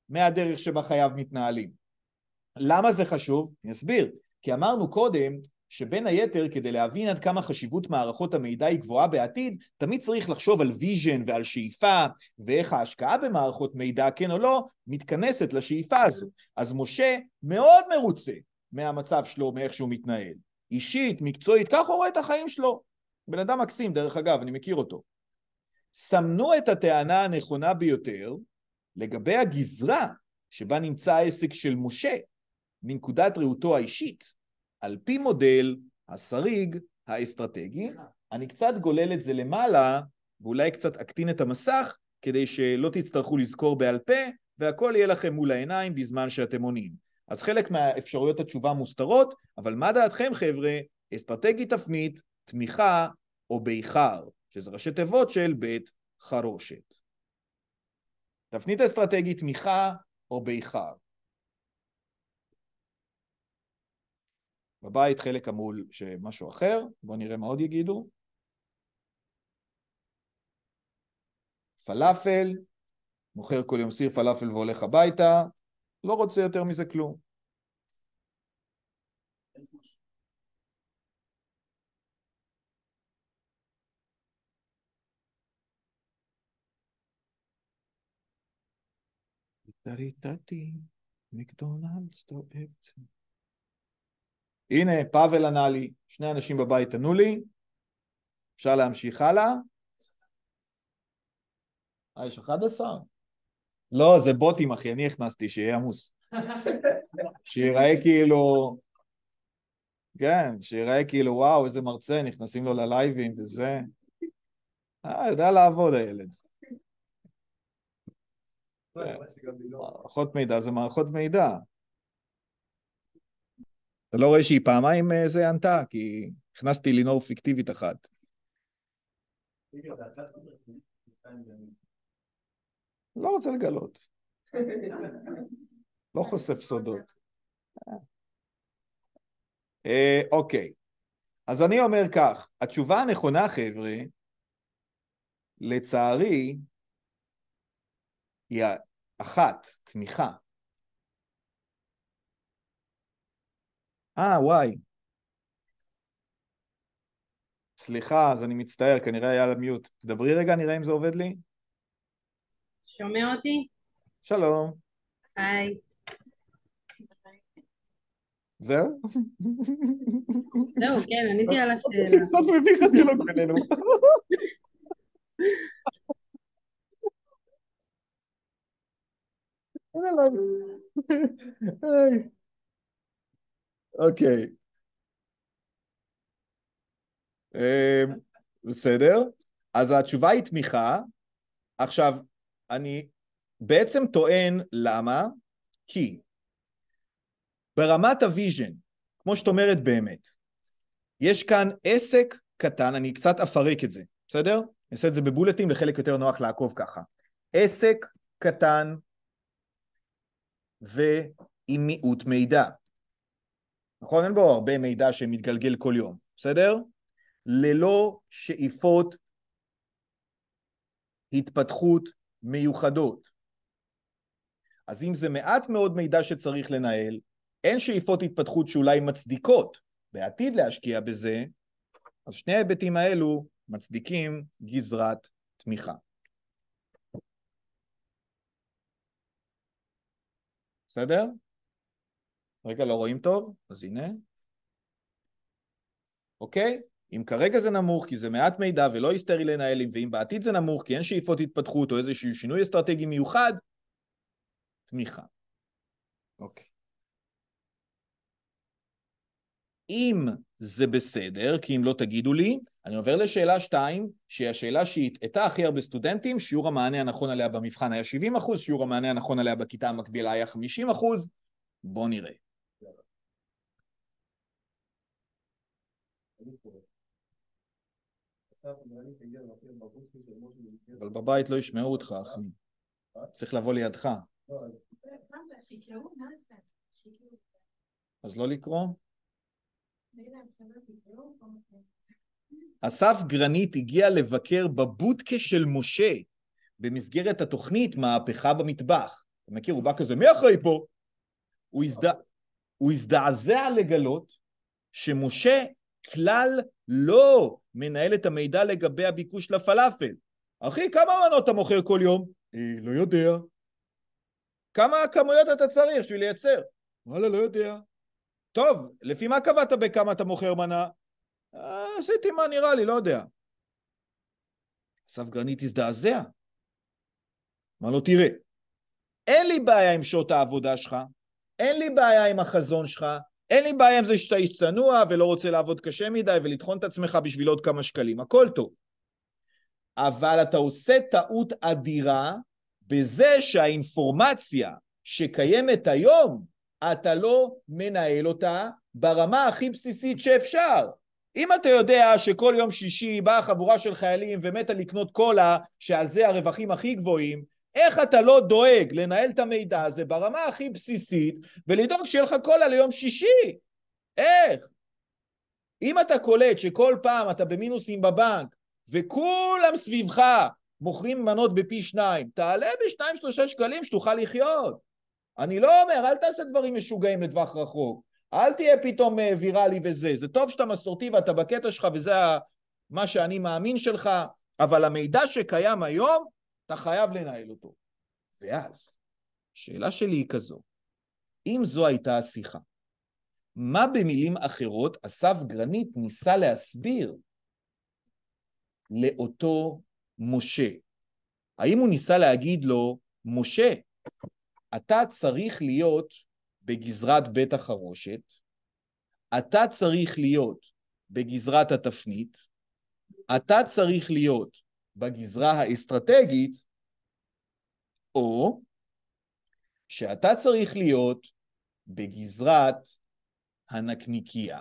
מהדרך שבה חייו מתנהלים. למה זה חשוב? אני אסביר. כי אמרנו קודם שבין היתר כדי להבין עד כמה חשיבות מערכות המידע היא גבוהה בעתיד, תמיד צריך לחשוב על ויז'ן ועל שאיפה, ואיך ההשקעה במערכות מידע, כן או לא, מתכנסת לשאיפה הזו. אז משה מאוד מרוצה מהמצב שלו, מאיך שהוא מתנהל. אישית, מקצועית, כך הוא רואה את החיים שלו. בן אדם מקסים, דרך אגב, אני מכיר אותו. סמנו את הטענה הנכונה ביותר לגבי הגזרה שבה נמצא העסק של משה, מנקודת ראותו האישית. על פי מודל השריג האסטרטגי. אני קצת גולל את זה למעלה, ואולי קצת אקטין את המסך, כדי שלא תצטרכו לזכור בעל פה, והכל יהיה לכם מול העיניים בזמן שאתם עונים. אז חלק מהאפשרויות התשובה מוסתרות, אבל מה דעתכם חבר'ה? אסטרטגית תפנית, תמיכה או ביכר, שזה ראשי תיבות של בית חרושת. תפנית אסטרטגית, תמיכה או ביכר. בבית חלק המול שמשהו אחר, בואו נראה מה עוד יגידו. פלאפל, מוכר כל יום סיר פלאפל והולך הביתה, לא רוצה יותר מזה כלום. טרי מקדונלדס, טוב, הנה, פאבל ענה לי, שני אנשים בבית ענו לי, אפשר להמשיך הלאה. אה, יש 11? לא, זה בוטים, אחי, אני הכנסתי, שיהיה עמוס. (laughs) שיראה כאילו... כן, שיראה כאילו, וואו, איזה מרצה, נכנסים לו ללייבים וזה. אה, יודע לעבוד הילד. לא. מערכות מידע זה מערכות מידע. אתה לא רואה שהיא פעמיים אה, זה ענתה, כי הכנסתי לינור פיקטיבית אחת. לא רוצה לגלות. לא חושף סודות. אה, אוקיי, אז אני אומר כך, התשובה הנכונה, חבר'ה, לצערי, היא אחת, תמיכה. אה, וואי. סליחה, אז אני מצטער, כנראה היה לה מיוט. תדברי רגע, נראה אם זה עובד לי. שומע אותי? שלום. היי. זהו? זהו, כן, עניתי על השאלה. (laughs) זאת מביך ילד בינינו. (laughs) אה, לא. היי. אוקיי. אמ, בסדר? אז התשובה היא תמיכה. עכשיו, אני בעצם טוען למה? כי ברמת הוויז'ן, כמו שאת אומרת באמת, יש כאן עסק קטן, אני קצת אפרק את זה, בסדר? אני אעשה את זה בבולטים לחלק יותר נוח לעקוב ככה. עסק קטן ועם מיעוט מידע. נכון? אין בו הרבה מידע שמתגלגל כל יום, בסדר? ללא שאיפות התפתחות מיוחדות. אז אם זה מעט מאוד מידע שצריך לנהל, אין שאיפות התפתחות שאולי מצדיקות בעתיד להשקיע בזה, אז שני ההיבטים האלו מצדיקים גזרת תמיכה. בסדר? רגע, לא רואים טוב? אז הנה. אוקיי? אם כרגע זה נמוך כי זה מעט מידע ולא היסטרי לנהל, ואם בעתיד זה נמוך כי אין שאיפות התפתחות או איזשהו שינוי אסטרטגי מיוחד, תמיכה. אוקיי. אם זה בסדר, כי אם לא תגידו לי, אני עובר לשאלה 2, שהיא השאלה שהטעתה הכי הרבה סטודנטים, שיעור המענה הנכון עליה במבחן היה 70%, שיעור המענה הנכון עליה בכיתה המקבילה היה 50%, בואו נראה. אבל בבית לא ישמעו אותך, אה? אחי. אה? צריך לבוא לידך. לא, לא, לא. אז לא לקרוא? אסף גרנית הגיע לבקר בבודקה של משה במסגרת התוכנית מהפכה במטבח. אתה מכיר? הוא בא כזה, מי אחראי פה? הוא, הוא הזדעזע לגלות שמשה כלל לא מנהל את המידע לגבי הביקוש לפלאפל. אחי, כמה מנות אתה מוכר כל יום? אה, לא יודע. כמה כמויות אתה צריך בשביל לייצר? וואלה, לא יודע. טוב, לפי מה קבעת בכמה אתה מוכר מנה? אה, עשיתי מה נראה לי, לא יודע. הספגרנית הזדעזע. אמר לו, לא תראה, אין לי בעיה עם שעות העבודה שלך, אין לי בעיה עם החזון שלך, אין לי בעיה עם זה שאתה איש צנוע ולא רוצה לעבוד קשה מדי ולטחון את עצמך בשביל עוד כמה שקלים, הכל טוב. אבל אתה עושה טעות אדירה בזה שהאינפורמציה שקיימת היום, אתה לא מנהל אותה ברמה הכי בסיסית שאפשר. אם אתה יודע שכל יום שישי באה חבורה של חיילים ומתה לקנות קולה, שעל זה הרווחים הכי גבוהים, איך אתה לא דואג לנהל את המידע הזה ברמה הכי בסיסית ולדאוג שיהיה לך קולה ליום שישי? איך? אם אתה קולט שכל פעם אתה במינוסים בבנק וכולם סביבך מוכרים מנות בפי שניים, תעלה בשניים שלושה שקלים שתוכל לחיות. אני לא אומר, אל תעשה דברים משוגעים לטווח רחוק. אל תהיה פתאום אה, ויראלי וזה. זה טוב שאתה מסורתי ואתה בקטע שלך וזה מה שאני מאמין שלך, אבל המידע שקיים היום אתה חייב לנהל אותו. ואז, שאלה שלי היא כזו, אם זו הייתה השיחה, מה במילים אחרות אסף גרנית ניסה להסביר לאותו משה? האם הוא ניסה להגיד לו, משה, אתה צריך להיות בגזרת בית החרושת, אתה צריך להיות בגזרת התפנית, אתה צריך להיות בגזרה האסטרטגית, או שאתה צריך להיות בגזרת הנקניקייה.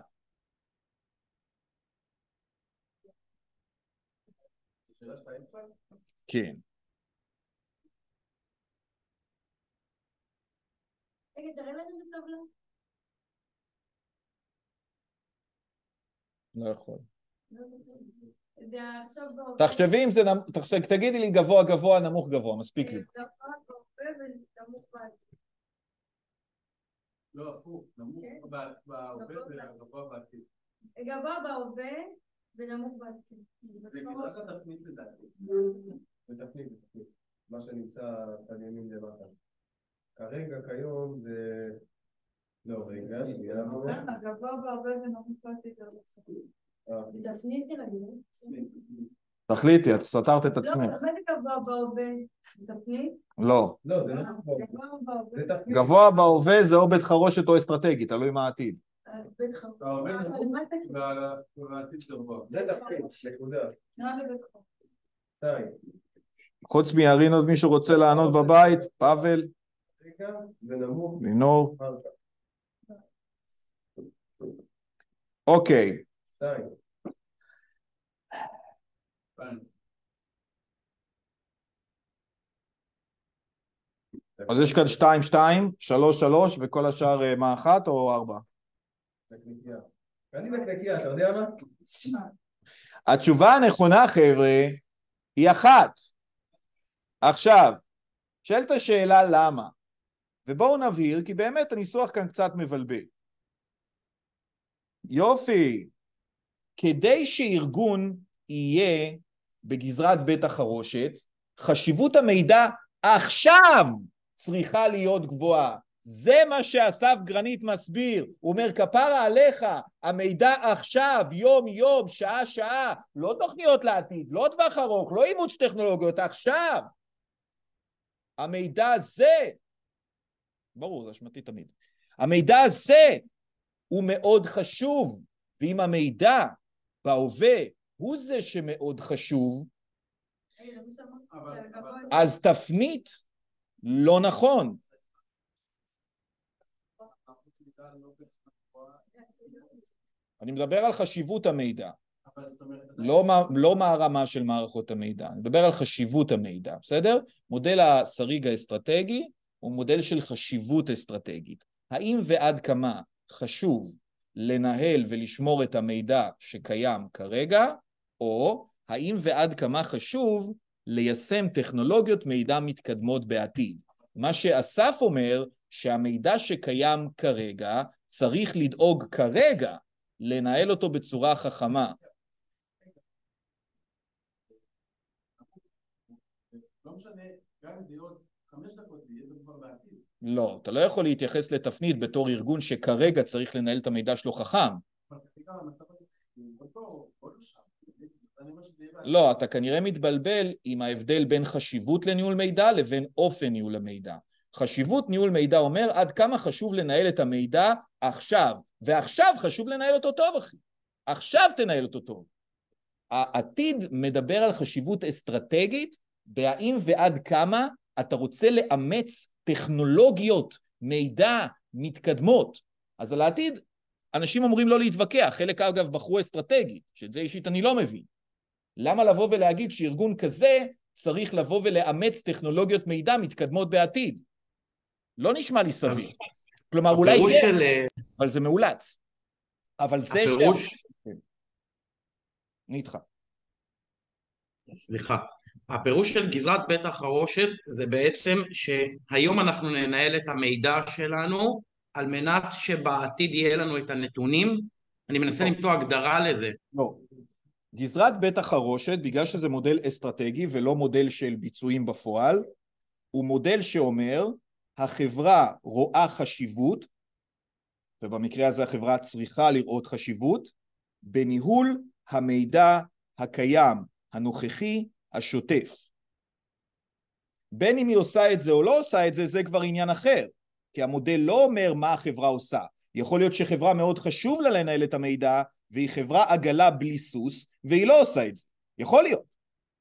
כן. נכון. לא יכול. לא, לא, לא. תחשבי אם זה, תגידי לי גבוה גבוה, נמוך גבוה, מספיק לי. גבוה, ונמוך בעתיד. לא, הפוך, נמוך כן. בהווה וגבוה בעתיד. גבוה בהווה ונמוך בעתיד. זה מתחת לתפנית לדעתי. בתפנית, תפנית. מה שנמצא צד ימין למטה. כרגע, כיום, זה... לא, רגע, שנייה. גבוה בהווה ונמוך בעתיד תחליטי, את סתרת את לא, עצמך. לא, זה גבוה בהווה, תפנית? לא. לא, זה לא גבוה אה, בהווה. לא גבוה בהווה זה או בית חרושת או אסטרטגית, תלוי מה העתיד. אה, בית חרושת. זה תפנית, נקודה. לא, חוץ מירין עוד מישהו רוצה לענות בבית? פאבל? לינור? אוקיי. שתיים. אז יש כאן שתיים, שתיים, שלוש, שלוש, וכל השאר אה, מה אחת או ארבע? אני אתה יודע מה? התשובה הנכונה חבר'ה היא אחת. עכשיו, שואלת השאלה למה, ובואו נבהיר כי באמת הניסוח כאן קצת מבלבל. יופי, כדי שארגון יהיה בגזרת בית החרושת, חשיבות המידע עכשיו צריכה להיות גבוהה. זה מה שאסף גרנית מסביר, הוא אומר כפרה עליך, המידע עכשיו, יום יום, שעה שעה, לא תוכניות לעתיד, לא טווח ארוך, לא אימוץ טכנולוגיות, עכשיו. המידע הזה, ברור, זה אשמתי תמיד, המידע הזה הוא מאוד חשוב, ואם המידע בהווה הוא זה שמאוד חשוב, אז תפנית לא נכון. אני מדבר על חשיבות המידע, לא, לא מהרמה של מערכות המידע, אני מדבר על חשיבות המידע, בסדר? מודל השריג האסטרטגי הוא מודל של חשיבות אסטרטגית. האם ועד כמה חשוב לנהל ולשמור את המידע שקיים כרגע, או האם ועד כמה חשוב ליישם טכנולוגיות מידע מתקדמות בעתיד. מה שאסף אומר, שהמידע שקיים כרגע, צריך לדאוג כרגע לנהל אותו בצורה חכמה. לא משנה, גם אם זה לא לא, אתה לא יכול להתייחס לתפנית בתור ארגון שכרגע צריך לנהל את המידע שלו חכם. לא, לא, לא אתה כנראה מתבלבל עם ההבדל בין חשיבות לניהול מידע לבין אופן ניהול המידע. חשיבות ניהול מידע אומר עד כמה חשוב לנהל את המידע עכשיו, ועכשיו חשוב לנהל אותו טוב, אחי. עכשיו תנהל אותו טוב. העתיד מדבר על חשיבות אסטרטגית, בהאם ועד כמה אתה רוצה לאמץ טכנולוגיות מידע מתקדמות, אז על העתיד אנשים אומרים לא להתווכח, חלק אגב בחרו אסטרטגית, שאת זה אישית אני לא מבין. למה לבוא ולהגיד שארגון כזה צריך לבוא ולאמץ טכנולוגיות מידע מתקדמות בעתיד? לא נשמע לי סביר. כלומר, אולי כן, של... אה, אבל זה מאולץ. אבל זה הפירוש... ש... כן. אני איתך. סליחה. הפירוש של גזרת בית החרושת זה בעצם שהיום אנחנו ננהל את המידע שלנו על מנת שבעתיד יהיה לנו את הנתונים. אני מנסה לא. למצוא הגדרה לזה. לא. גזרת בית החרושת, בגלל שזה מודל אסטרטגי ולא מודל של ביצועים בפועל, הוא מודל שאומר החברה רואה חשיבות, ובמקרה הזה החברה צריכה לראות חשיבות, בניהול המידע הקיים, הנוכחי, השוטף. בין אם היא עושה את זה או לא עושה את זה, זה כבר עניין אחר, כי המודל לא אומר מה החברה עושה. יכול להיות שחברה מאוד חשוב לה לנהל את המידע, והיא חברה עגלה בלי סוס, והיא לא עושה את זה. יכול להיות.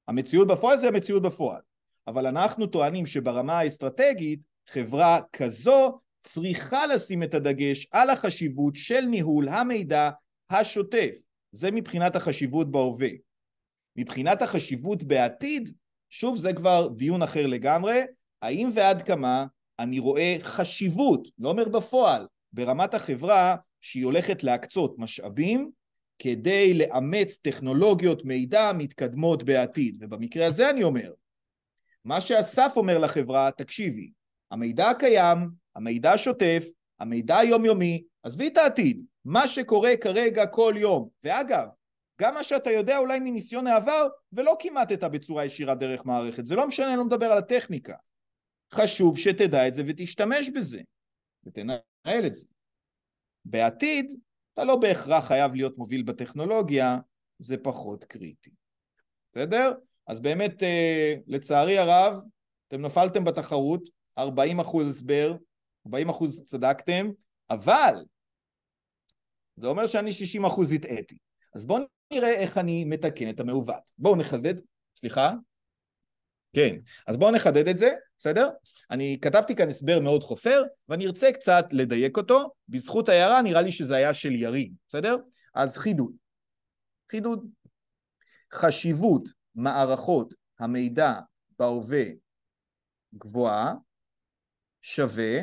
המציאות בפועל זה המציאות בפועל. אבל אנחנו טוענים שברמה האסטרטגית, חברה כזו צריכה לשים את הדגש על החשיבות של ניהול המידע השוטף. זה מבחינת החשיבות בהווה. מבחינת החשיבות בעתיד, שוב זה כבר דיון אחר לגמרי, האם ועד כמה אני רואה חשיבות, לא אומר בפועל, ברמת החברה שהיא הולכת להקצות משאבים כדי לאמץ טכנולוגיות מידע מתקדמות בעתיד. ובמקרה הזה אני אומר, מה שאסף אומר לחברה, תקשיבי, המידע הקיים, המידע השוטף, המידע היומיומי, עזבי את העתיד, מה שקורה כרגע כל יום, ואגב, גם מה שאתה יודע אולי מניסיון העבר, ולא כימטת בצורה ישירה דרך מערכת. זה לא משנה, אני לא מדבר על הטכניקה. חשוב שתדע את זה ותשתמש בזה, ותנהל את זה. בעתיד, אתה לא בהכרח חייב להיות מוביל בטכנולוגיה, זה פחות קריטי. בסדר? אז באמת, אה, לצערי הרב, אתם נפלתם בתחרות, 40 אחוז הסבר, 40 אחוז צדקתם, אבל זה אומר שאני 60 אחוז הטעיתי. אז בואו נראה איך אני מתקן את המעוות. בואו נחדד, סליחה? כן, אז בואו נחדד את זה, בסדר? אני כתבתי כאן הסבר מאוד חופר, ואני ארצה קצת לדייק אותו. בזכות ההערה נראה לי שזה היה של יריב, בסדר? אז חידוד. חידוד. חשיבות מערכות המידע בהווה גבוהה שווה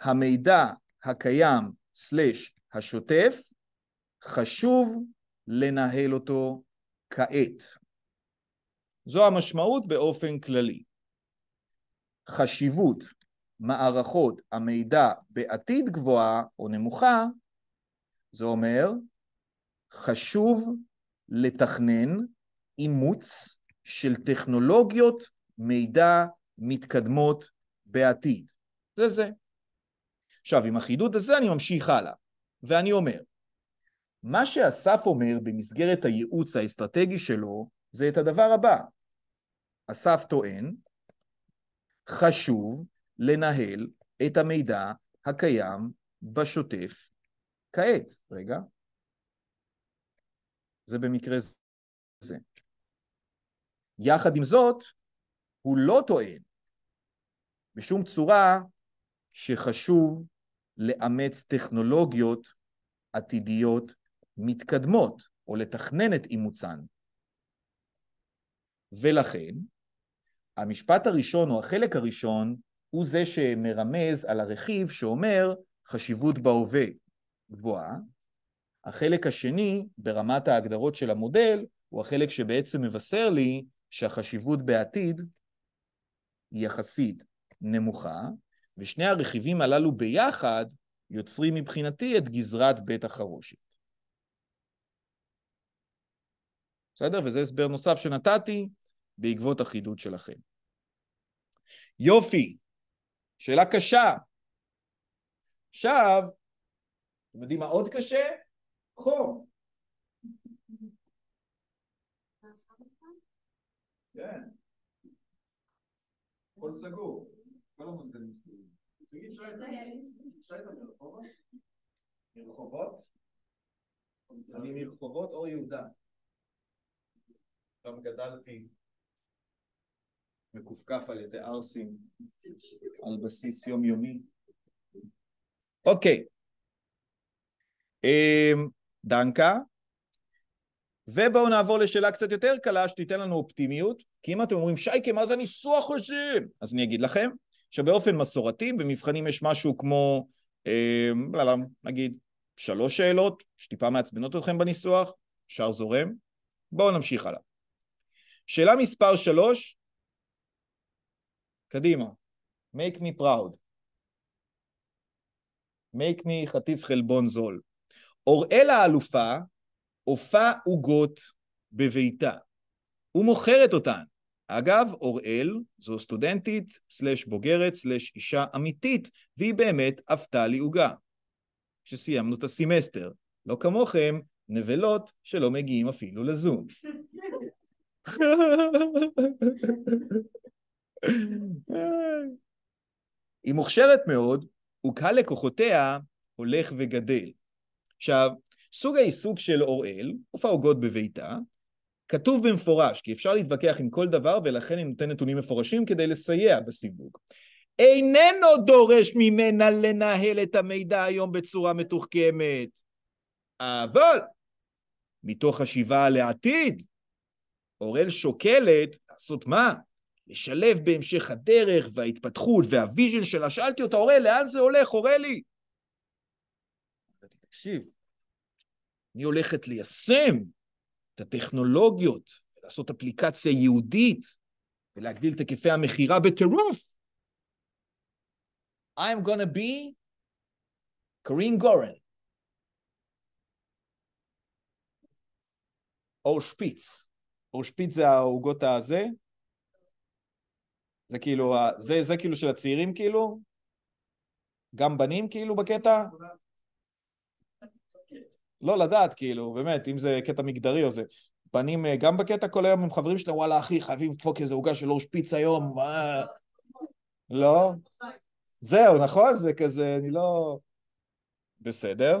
המידע הקיים סלש השוטף חשוב לנהל אותו כעת. זו המשמעות באופן כללי. חשיבות מערכות המידע בעתיד גבוהה או נמוכה, זה אומר חשוב לתכנן אימוץ של טכנולוגיות מידע מתקדמות בעתיד. זה זה. עכשיו, עם החידוד הזה אני ממשיך הלאה, ואני אומר, מה שאסף אומר במסגרת הייעוץ האסטרטגי שלו זה את הדבר הבא. אסף טוען, חשוב לנהל את המידע הקיים בשוטף כעת. רגע, זה במקרה זה. יחד עם זאת, הוא לא טוען בשום צורה שחשוב לאמץ טכנולוגיות עתידיות מתקדמות או לתכנן את אימוצן. ולכן, המשפט הראשון או החלק הראשון הוא זה שמרמז על הרכיב שאומר חשיבות בהווה גבוהה. החלק השני ברמת ההגדרות של המודל הוא החלק שבעצם מבשר לי שהחשיבות בעתיד היא יחסית נמוכה, ושני הרכיבים הללו ביחד יוצרים מבחינתי את גזרת בית החרושת. בסדר? וזה הסבר נוסף שנתתי בעקבות החידוד שלכם. יופי, שאלה קשה. עכשיו, אתם יודעים מה עוד קשה? חום. כן. הכל סגור. כל המוזגנים סגורים. תגיד שי, שי אני מרחובות אור יהודה. שם גדלתי מקופקף על ידי ערסים על בסיס יומיומי. אוקיי, אמ, דנקה, ובואו נעבור לשאלה קצת יותר קלה שתיתן לנו אופטימיות, כי אם אתם אומרים שייקה מה זה הניסוח הזה? אז אני אגיד לכם שבאופן מסורתי במבחנים יש משהו כמו אמ, לא, לא, נגיד שלוש שאלות שטיפה מעצבנות אתכם בניסוח, שאר זורם, בואו נמשיך הלאה. שאלה מספר שלוש, קדימה, make me proud, make me חטיף חלבון זול. אוראל האלופה אופה עוגות בביתה ומוכרת אותן. אגב, אוראל זו סטודנטית, סלש בוגרת, סלש אישה אמיתית, והיא באמת עפתה לי עוגה. כשסיימנו את הסמסטר. לא כמוכם, נבלות שלא מגיעים אפילו לזום. (laughs) היא מוכשרת מאוד, וקהל לקוחותיה הולך וגדל. עכשיו, סוג העיסוק של אוראל, עוף העוגות בביתה, כתוב במפורש, כי אפשר להתווכח עם כל דבר, ולכן היא נותנת נתונים מפורשים כדי לסייע בסיווג. איננו דורש ממנה לנהל את המידע היום בצורה מתוחכמת. אבל מתוך חשיבה לעתיד, אוראל שוקלת לעשות מה? לשלב בהמשך הדרך וההתפתחות והוויז'ן שלה. שאלתי אותה, אוראל, לאן זה הולך, אוראלי? אמרתי, תקשיב, אני הולכת ליישם את הטכנולוגיות, לעשות אפליקציה ייעודית ולהגדיל את היקפי המכירה בטירוף. I'm gonna be קרין גורן. או שפיץ. אורשפיץ זה העוגות הזה? זה כאילו, זה, זה כאילו של הצעירים כאילו? גם בנים כאילו בקטע? לא לדעת כאילו, באמת, אם זה קטע מגדרי או זה. בנים אה, גם בקטע כל היום עם חברים שלהם, וואלה אחי, חייבים לדפוק איזה עוגה של אורשפיץ היום, מה? אה. לא? זהו, נכון? זה כזה, אני לא... בסדר.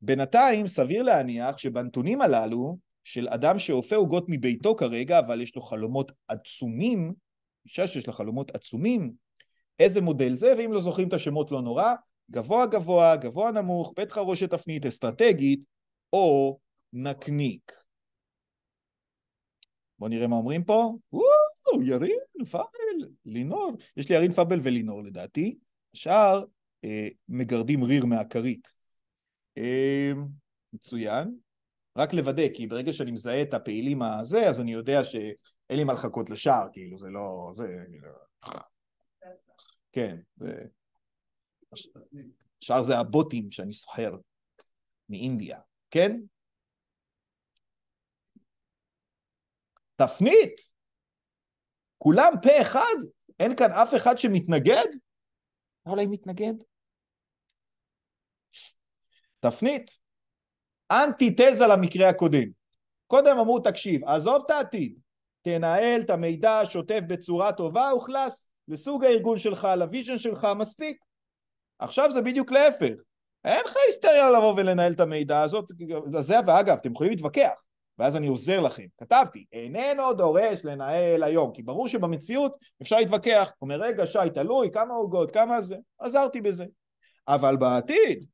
בינתיים, סביר להניח שבנתונים הללו, של אדם שאופה עוגות מביתו כרגע, אבל יש לו חלומות עצומים, אישה שיש לה חלומות עצומים, איזה מודל זה, ואם לא זוכרים את השמות לא נורא, גבוה גבוה, גבוה נמוך, בית חרושת תפנית אסטרטגית, או נקניק. בואו נראה מה אומרים פה. וואו, ירין, פאבל, לינור. יש לי ירין פאבל ולינור לדעתי. השאר אה, מגרדים ריר מהכרית. אה, מצוין. רק לוודא, כי ברגע שאני מזהה את הפעילים הזה, אז אני יודע שאין לי מה לחכות לשער, כאילו, זה לא... זה... כן, זה... השער זה הבוטים שאני סוחר מאינדיה, כן? תפנית! כולם פה אחד? אין כאן אף אחד שמתנגד? אולי מתנגד? תפנית. אנטיתזה למקרה הקודם. קודם אמרו, תקשיב, עזוב את העתיד, תנהל את המידע השוטף בצורה טובה אוכלס, לסוג הארגון שלך, לוויז'ן שלך, מספיק. עכשיו זה בדיוק להפך. אין לך היסטריה לבוא ולנהל את המידע הזאת, זה, ואגב, אתם יכולים להתווכח, ואז אני עוזר לכם. כתבתי, איננו דורש לנהל היום, כי ברור שבמציאות אפשר להתווכח. אומר, רגע, שי, תלוי, כמה עוגות, כמה זה, עזרתי בזה. אבל בעתיד,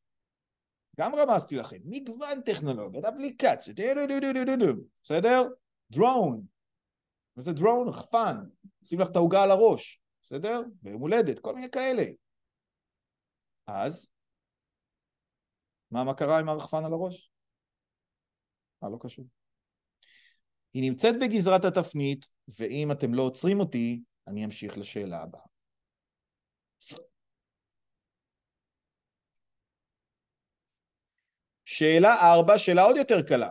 גם רמזתי לכם, מגוון טכנולוגיות, אפליקציות, אה, בסדר? דרון, זה דרון, חפן, שים לך את העוגה על הראש, בסדר? ביום הולדת, כל מיני כאלה. אז, מה, מה קרה עם הרחפן על הראש? אה, לא קשור. היא נמצאת בגזרת התפנית, ואם אתם לא עוצרים אותי, אני אמשיך לשאלה הבאה. שאלה ארבע, שאלה עוד יותר קלה.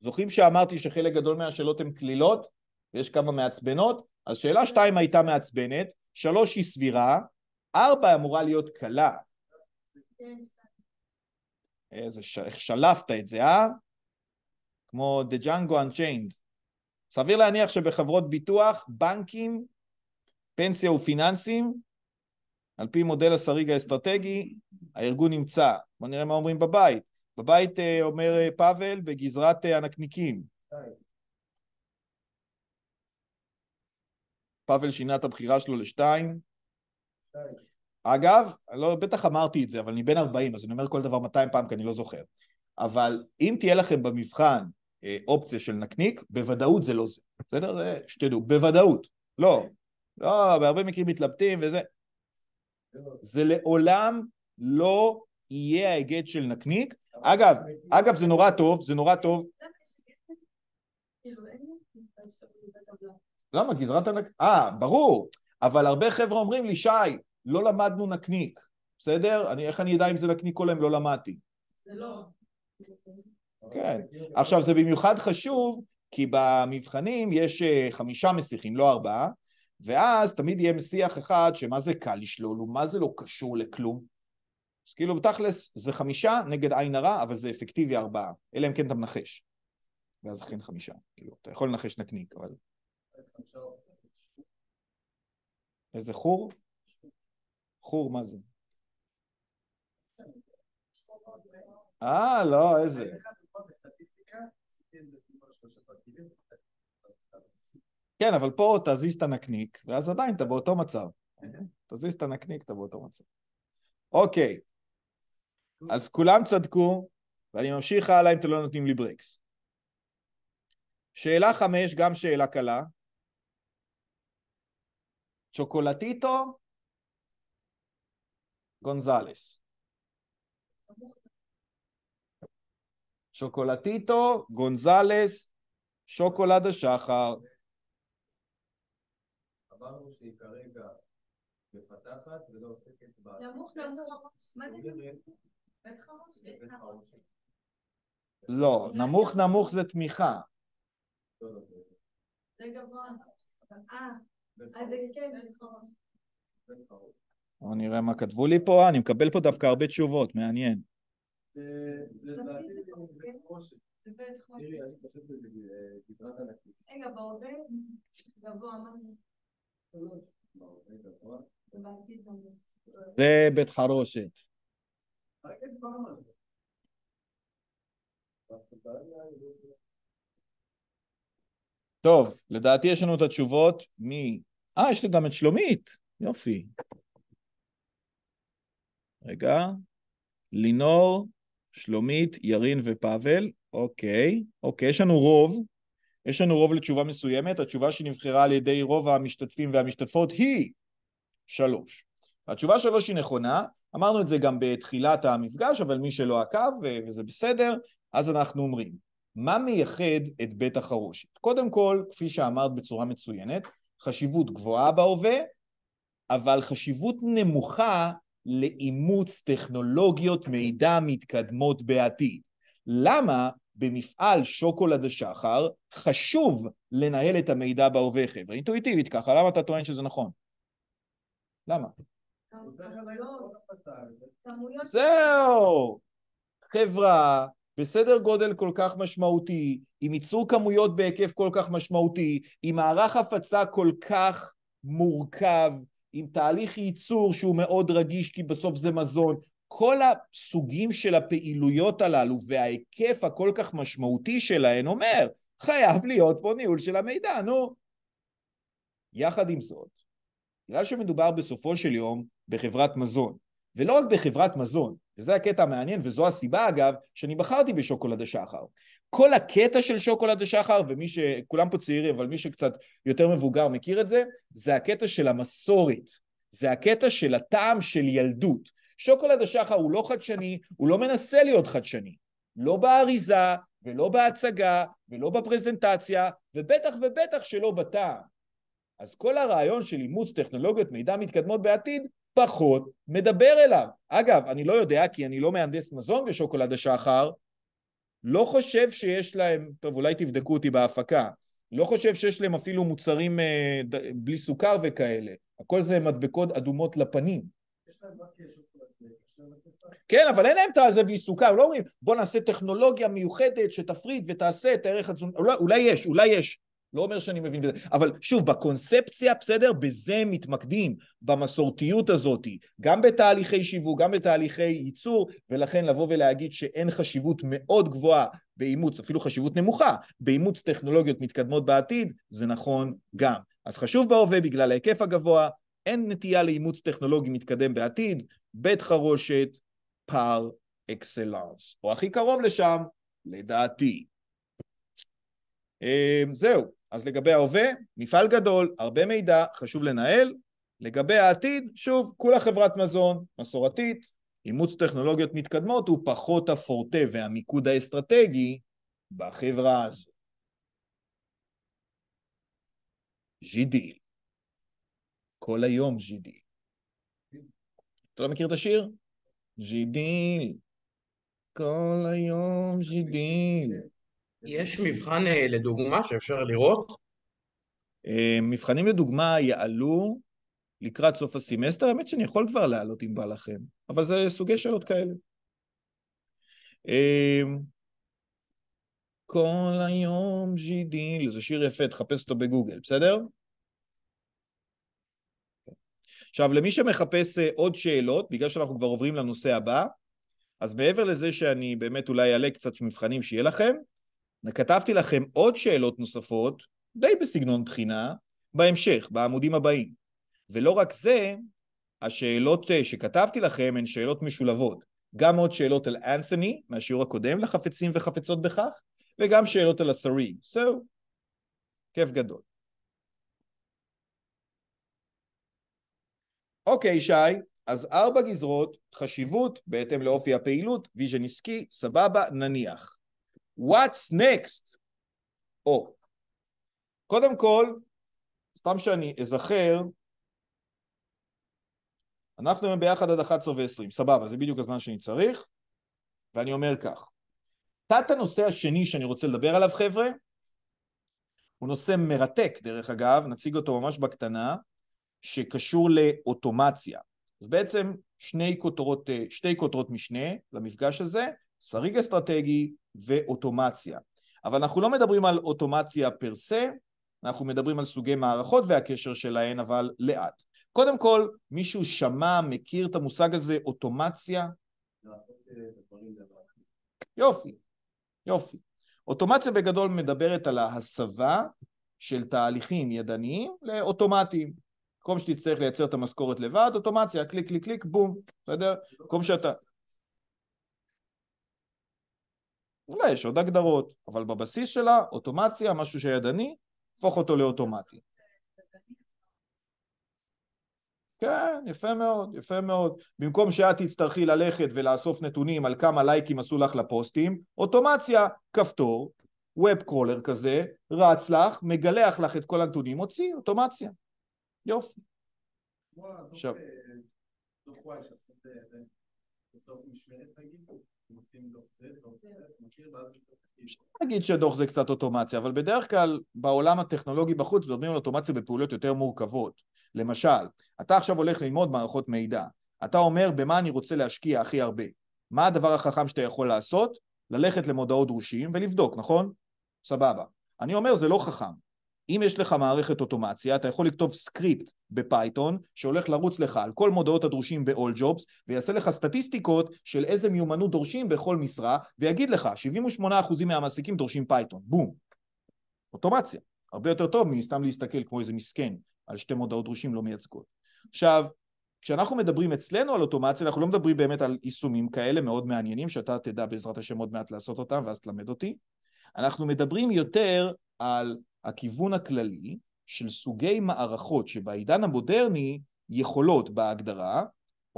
זוכרים שאמרתי שחלק גדול מהשאלות הן קלילות, ויש כמה מעצבנות? אז שאלה שתיים הייתה מעצבנת, שלוש היא סבירה, ארבע אמורה להיות קלה. איזה ש... איך שלפת את זה, אה? כמו The Django Unchained. סביר להניח שבחברות ביטוח, בנקים, פנסיה ופיננסים, על פי מודל השריג האסטרטגי, הארגון נמצא. בואו נראה מה אומרים בבית. בבית, אה, אומר אה, פאבל, בגזרת אה, הנקניקים. פאבל שינה את הבחירה שלו לשתיים. אגב, לא, בטח אמרתי את זה, אבל אני בן 40, אז אני אומר כל דבר 200 פעם, כי אני לא זוכר. אבל אם תהיה לכם במבחן אה, אופציה של נקניק, בוודאות זה לא זה. בסדר? זה שתדעו, בוודאות. לא. לא, בהרבה מקרים מתלבטים וזה. זה לעולם לא יהיה ההיגד של נקניק. אגב, אגב זה נורא טוב, זה נורא טוב. למה? גזרת הנק... אה, ברור. אבל הרבה חבר'ה אומרים לי, שי, לא למדנו נקניק, בסדר? אני, איך אני אדע אם זה נקניק או לא לא למדתי? זה לא. כן. עכשיו, זה במיוחד חשוב, כי במבחנים יש אה, חמישה מסיחים, לא ארבעה, ואז תמיד יהיה מסיח אחד שמה זה קל לשלול, ומה זה לא קשור לכלום. אז כאילו בתכלס זה חמישה נגד עין הרע, אבל זה אפקטיבי ארבעה, אלא אם כן אתה מנחש. ואז אכן חמישה, כאילו, אתה יכול לנחש נקניק, אבל... איזה חור? חור, מה זה? אה, לא, איזה... כן, אבל פה תזיז את הנקניק, ואז עדיין אתה באותו מצב. תזיז את הנקניק, אתה באותו מצב. אוקיי, אז כולם צדקו, ואני ממשיך הלאה אם אתם לא נותנים לי ברקס. שאלה חמש, גם שאלה קלה. צ'וקולטיטו גונזלס. שוקולטיטו, גונזלס, שוקולד השחר. אמרנו שהיא כרגע מפתחת ולא עוסקת ב... נמוך, נמוך, מה זה? לא, לא, נמוך נמוך זה תמיכה. לא, לא, זה גבוה. אה, אה כן. נראה מה כתבו לי פה, אני מקבל פה דווקא הרבה תשובות, מעניין. זה כן? בית חרושת. טוב, לדעתי יש לנו את התשובות מ... אה, יש לי גם את שלומית, יופי. רגע, לינור, שלומית, ירין ופאבל, אוקיי, אוקיי, יש לנו רוב, יש לנו רוב לתשובה מסוימת, התשובה שנבחרה על ידי רוב המשתתפים והמשתתפות היא שלוש. התשובה שלוש היא נכונה, אמרנו את זה גם בתחילת המפגש, אבל מי שלא עקב, וזה בסדר, אז אנחנו אומרים, מה מייחד את בית החרושת? קודם כל, כפי שאמרת בצורה מצוינת, חשיבות גבוהה בהווה, אבל חשיבות נמוכה לאימוץ טכנולוגיות מידע מתקדמות בעתיד. למה במפעל שוקולד השחר חשוב לנהל את המידע בהווה, חבר'ה? אינטואיטיבית ככה, למה אתה טוען שזה נכון? למה? זהו! חברה בסדר גודל כל כך משמעותי, עם ייצור כמויות בהיקף כל כך משמעותי, עם מערך הפצה כל כך מורכב, עם תהליך ייצור שהוא מאוד רגיש כי בסוף זה מזון, כל הסוגים של הפעילויות הללו וההיקף הכל כך משמעותי שלהן אומר, חייב להיות פה ניהול של המידע, נו. יחד עם זאת, בגלל שמדובר בסופו של יום בחברת מזון. ולא רק בחברת מזון, וזה הקטע המעניין, וזו הסיבה אגב, שאני בחרתי בשוקולד השחר. כל הקטע של שוקולד השחר, ומי ש... כולם פה צעירים, אבל מי שקצת יותר מבוגר מכיר את זה, זה הקטע של המסורת. זה הקטע של הטעם של ילדות. שוקולד השחר הוא לא חדשני, הוא לא מנסה להיות חדשני. לא באריזה, ולא בהצגה, ולא בפרזנטציה, ובטח ובטח שלא בטעם. אז כל הרעיון של אימוץ טכנולוגיות מידע מתקדמות בעתיד פחות מדבר אליו. אגב, אני לא יודע כי אני לא מהנדס מזון ושוקולד השחר, לא חושב שיש להם, טוב אולי תבדקו אותי בהפקה, לא חושב שיש להם אפילו מוצרים אה, ד, בלי סוכר וכאלה, הכל זה מדבקות אדומות לפנים. אה, אה, כן, אבל אין להם את הזה בלי סוכר, לא אומרים בוא נעשה טכנולוגיה מיוחדת שתפריד ותעשה את הערך התזונתי, אולי, אולי יש, אולי יש, לא אומר שאני מבין בזה, אבל שוב, בקונספציה, בסדר? בזה מתמקדים, במסורתיות הזאת, גם בתהליכי שיווק, גם בתהליכי ייצור, ולכן לבוא ולהגיד שאין חשיבות מאוד גבוהה באימוץ, אפילו חשיבות נמוכה, באימוץ טכנולוגיות מתקדמות בעתיד, זה נכון גם. אז חשוב בהווה בגלל ההיקף הגבוה, אין נטייה לאימוץ טכנולוגי מתקדם בעתיד, בית חרושת, פר אקסלנס, או הכי קרוב לשם, לדעתי. אמ, זהו, אז לגבי ההווה, מפעל גדול, הרבה מידע, חשוב לנהל. לגבי העתיד, שוב, כולה חברת מזון, מסורתית, אימוץ טכנולוגיות מתקדמות הוא פחות הפורטה והמיקוד האסטרטגי בחברה הזו. ז'ידיל. כל היום ז'ידיל. אתה לא מכיר את השיר? ז'ידיל. כל היום ז'ידיל. יש מבחן אה, לדוגמה שאפשר לראות? אה, מבחנים לדוגמה יעלו לקראת סוף הסמסטר, האמת שאני יכול כבר לעלות אם בא לכם, אבל זה סוגי שאלות כאלה. אה, כל היום ג'ידיל, זה שיר יפה, תחפש אותו בגוגל, בסדר? עכשיו, למי שמחפש עוד שאלות, בגלל שאנחנו כבר עוברים לנושא הבא, אז מעבר לזה שאני באמת אולי אעלה קצת מבחנים שיהיה לכם, כתבתי לכם עוד שאלות נוספות, די בסגנון בחינה, בהמשך, בעמודים הבאים. ולא רק זה, השאלות אה, שכתבתי לכם הן שאלות משולבות. גם עוד שאלות על אנת'ני מהשיעור הקודם לחפצים וחפצות בכך, וגם שאלות על השרים. So, כיף גדול. אוקיי, שי, אז ארבע גזרות, חשיבות בהתאם לאופי הפעילות, ויז'ן עסקי, סבבה, נניח. What's next? או. קודם כל, סתם שאני אזכר, אנחנו היום ביחד עד 11 ו-20, סבבה, זה בדיוק הזמן שאני צריך, ואני אומר כך. תת הנושא השני שאני רוצה לדבר עליו, חבר'ה, הוא נושא מרתק, דרך אגב, נציג אותו ממש בקטנה, שקשור לאוטומציה. אז בעצם שני כותרות, אה, שתי כותרות משנה למפגש הזה, שריג אסטרטגי ואוטומציה. אבל אנחנו לא מדברים על אוטומציה פר סה, אנחנו מדברים על סוגי מערכות והקשר שלהן, אבל לאט. קודם כל, מישהו שמע, מכיר את המושג הזה, אוטומציה? אה, יופי, יופי. אוטומציה בגדול מדברת על ההסבה של תהליכים ידניים לאוטומטיים. במקום שתצטרך לייצר את המשכורת לבד, אוטומציה, קליק, קליק, קליק, בום, בסדר? במקום שאתה... אולי יש עוד הגדרות, אבל בבסיס שלה אוטומציה, משהו שידני, הפוך אותו לאוטומטי. כן, יפה מאוד, יפה מאוד. במקום שאת תצטרכי ללכת ולאסוף נתונים על כמה לייקים עשו לך לפוסטים, אוטומציה, כפתור, ווב קרולר כזה, רץ לך, מגלח לך את כל הנתונים, מוציא, אוטומציה. יופי. עכשיו... אה, נגיד שדוח זה קצת אוטומציה, אבל בדרך כלל בעולם הטכנולוגי בחוץ מדברים על אוטומציה בפעולות יותר מורכבות. למשל, אתה עכשיו הולך ללמוד מערכות מידע, אתה אומר במה אני רוצה להשקיע הכי הרבה. מה הדבר החכם שאתה יכול לעשות? ללכת למודעות דרושים ולבדוק, נכון? סבבה. אני אומר זה לא חכם, אם יש לך מערכת אוטומציה, אתה יכול לכתוב סקריפט בפייתון שהולך לרוץ לך על כל מודעות הדרושים ב-all jobs ויעשה לך סטטיסטיקות של איזה מיומנות דורשים בכל משרה ויגיד לך 78% מהמעסיקים דורשים פייתון, בום. אוטומציה. הרבה יותר טוב מסתם להסתכל כמו איזה מסכן על שתי מודעות דרושים לא מייצגות. עכשיו, כשאנחנו מדברים אצלנו על אוטומציה, אנחנו לא מדברים באמת על יישומים כאלה מאוד מעניינים, שאתה תדע בעזרת השם עוד מעט לעשות אותם ואז תלמד אותי. אנחנו מדברים יותר על הכיוון הכללי של סוגי מערכות שבעידן המודרני יכולות בהגדרה,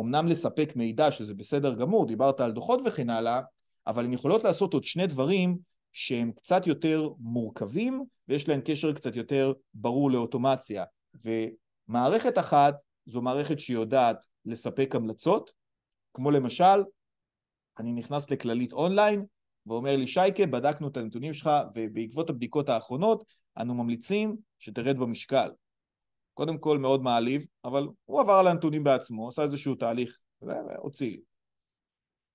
אמנם לספק מידע שזה בסדר גמור, דיברת על דוחות וכן הלאה, אבל הן יכולות לעשות עוד שני דברים שהם קצת יותר מורכבים ויש להם קשר קצת יותר ברור לאוטומציה. ומערכת אחת זו מערכת שיודעת לספק המלצות, כמו למשל, אני נכנס לכללית אונליין ואומר לי שייקה, בדקנו את הנתונים שלך ובעקבות הבדיקות האחרונות אנו ממליצים שתרד במשקל. קודם כל מאוד מעליב, אבל הוא עבר על הנתונים בעצמו, עשה איזשהו תהליך, והוציא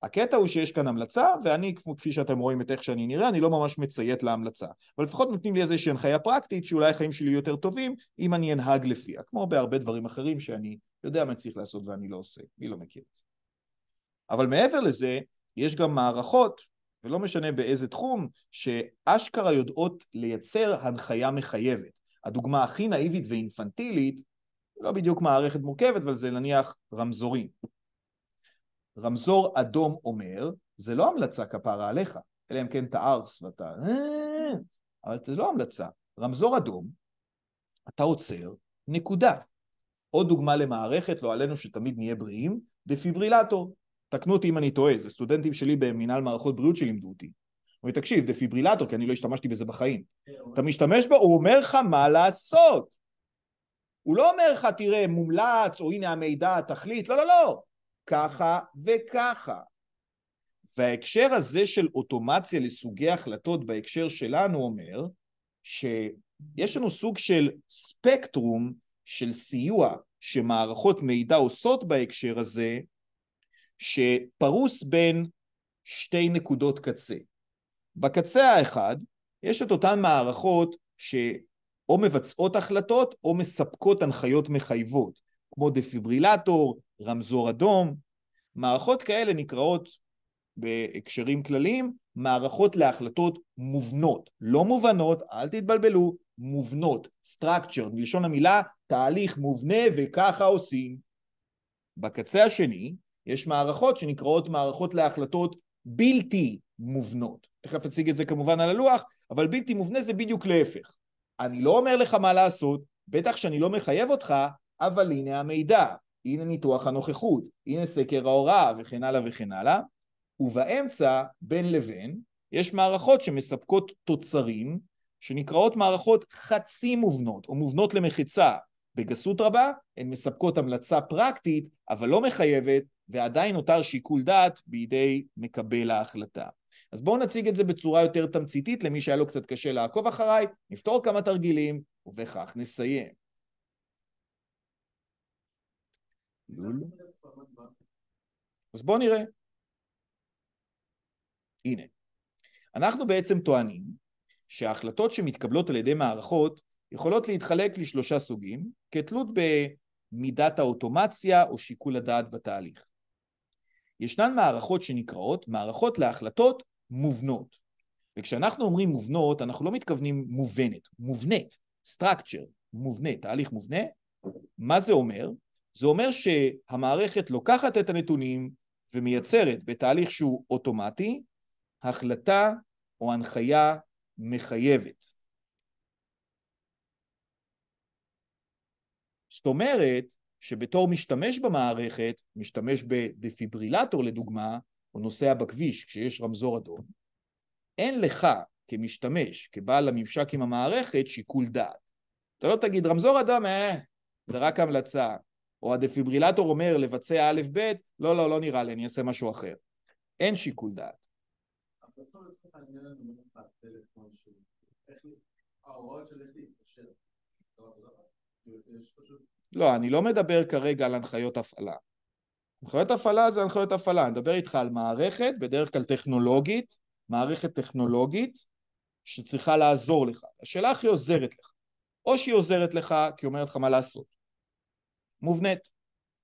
הקטע הוא שיש כאן המלצה, ואני, כפי שאתם רואים את איך שאני נראה, אני לא ממש מציית להמלצה. אבל לפחות נותנים לי איזושהי הנחיה פרקטית, שאולי החיים שלי יהיו יותר טובים, אם אני אנהג לפיה, כמו בהרבה דברים אחרים שאני יודע מה צריך לעשות ואני לא עושה, מי לא מכיר את זה. אבל מעבר לזה, יש גם מערכות ולא משנה באיזה תחום, שאשכרה יודעות לייצר הנחיה מחייבת. הדוגמה הכי נאיבית ואינפנטילית, לא בדיוק מערכת מורכבת, אבל זה נניח רמזורים. רמזור אדום אומר, זה לא המלצה כפרה עליך, אלא אם כן אתה ארס ואתה... אה", אבל זה לא המלצה. רמזור אדום, אתה עוצר, נקודה. עוד דוגמה למערכת, לא עלינו שתמיד נהיה בריאים, דפיברילטור. תקנו אותי אם אני טועה, זה סטודנטים שלי במנהל מערכות בריאות שלימדו אותי. הוא אומר, תקשיב, דפיברילטור, כי אני לא השתמשתי בזה בחיים. אתה משתמש בו, הוא אומר לך מה לעשות. הוא לא אומר לך, תראה, מומלץ, או הנה המידע, תחליט, לא, לא, לא. ככה וככה. וההקשר הזה של אוטומציה לסוגי החלטות בהקשר שלנו אומר שיש לנו סוג של ספקטרום של סיוע שמערכות מידע עושות בהקשר הזה, שפרוס בין שתי נקודות קצה. בקצה האחד יש את אותן מערכות שאו מבצעות החלטות או מספקות הנחיות מחייבות, כמו דפיברילטור, רמזור אדום. מערכות כאלה נקראות בהקשרים כלליים מערכות להחלטות מובנות, לא מובנות, אל תתבלבלו, מובנות, structure, מלשון המילה תהליך מובנה וככה עושים. בקצה השני יש מערכות שנקראות מערכות להחלטות בלתי מובנות. תכף אציג את זה כמובן על הלוח, אבל בלתי מובנה זה בדיוק להפך. אני לא אומר לך מה לעשות, בטח שאני לא מחייב אותך, אבל הנה המידע, הנה ניתוח הנוכחות, הנה סקר ההוראה וכן הלאה וכן הלאה. ובאמצע, בין לבין, יש מערכות שמספקות תוצרים שנקראות מערכות חצי מובנות או מובנות למחצה. בגסות רבה, הן מספקות המלצה פרקטית, אבל לא מחייבת, ועדיין נותר שיקול דעת בידי מקבל ההחלטה. אז בואו נציג את זה בצורה יותר תמציתית למי שהיה לו קצת קשה לעקוב אחריי, נפתור כמה תרגילים, ובכך נסיים. אז בואו נראה. הנה, אנחנו בעצם טוענים שההחלטות שמתקבלות על ידי מערכות יכולות להתחלק לשלושה סוגים, כתלות במידת האוטומציה או שיקול הדעת בתהליך. ישנן מערכות שנקראות מערכות להחלטות מובנות. וכשאנחנו אומרים מובנות, אנחנו לא מתכוונים מובנת, מובנית, structure, מובנה, תהליך מובנה. מה זה אומר? זה אומר שהמערכת לוקחת את הנתונים ומייצרת בתהליך שהוא אוטומטי החלטה או הנחיה מחייבת. זאת אומרת שבתור משתמש במערכת, משתמש בדפיברילטור לדוגמה, או נוסע בכביש כשיש רמזור אדום, אין לך כמשתמש, כבעל הממשק עם המערכת, שיקול דעת. אתה לא תגיד, רמזור אדום, אה, זה רק המלצה. או הדפיברילטור אומר לבצע א' ב', לא, לא, לא נראה לי, אני אעשה משהו אחר. אין שיקול דעת. אבל של לא, אני לא מדבר כרגע על הנחיות הפעלה. הנחיות הפעלה זה הנחיות הפעלה, אני מדבר איתך על מערכת, בדרך כלל טכנולוגית, מערכת טכנולוגית שצריכה לעזור לך. השאלה הכי עוזרת לך. או שהיא עוזרת לך כי היא אומרת לך מה לעשות, מובנית,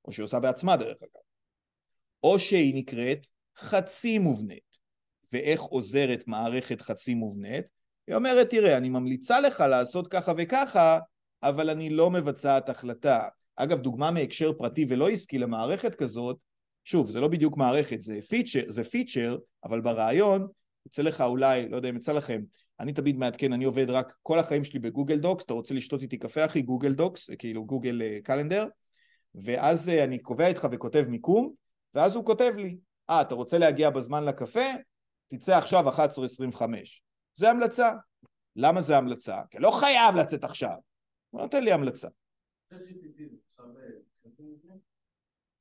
או שהיא עושה בעצמה דרך אגב, או שהיא נקראת חצי מובנית. ואיך עוזרת מערכת חצי מובנית? היא אומרת, תראה, אני ממליצה לך לעשות ככה וככה, אבל אני לא מבצעת החלטה. אגב, דוגמה מהקשר פרטי ולא עסקי למערכת כזאת, שוב, זה לא בדיוק מערכת, זה פיצ'ר, זה פיצ'ר אבל ברעיון, יוצא לך אולי, לא יודע אם יצא לכם, אני תמיד מעדכן, אני עובד רק כל החיים שלי בגוגל דוקס, אתה רוצה לשתות איתי קפה אחי, גוגל דוקס, אה, כאילו גוגל אה, קלנדר, ואז אה, אני קובע איתך וכותב מיקום, ואז הוא כותב לי, אה, ah, אתה רוצה להגיע בזמן לקפה? תצא עכשיו 11.25. זה המלצה. למה זה המלצה? כי לא חייב לצאת עכשיו. הוא נותן לי המלצה. אה,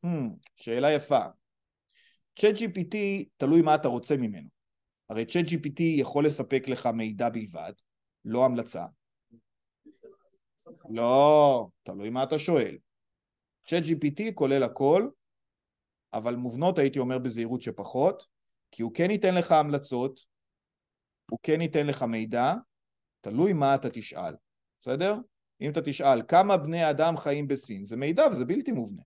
hmm, שאלה יפה. צ'אט GPT תלוי מה אתה רוצה ממנו. הרי צ'אט GPT יכול לספק לך מידע בלבד, לא המלצה. לא, תלוי מה אתה שואל. צ'אט GPT כולל הכל, אבל מובנות הייתי אומר בזהירות שפחות, כי הוא כן ייתן לך המלצות, הוא כן ייתן לך מידע, תלוי מה אתה תשאל, בסדר? אם אתה תשאל כמה בני אדם חיים בסין, זה מידע וזה בלתי מובנה.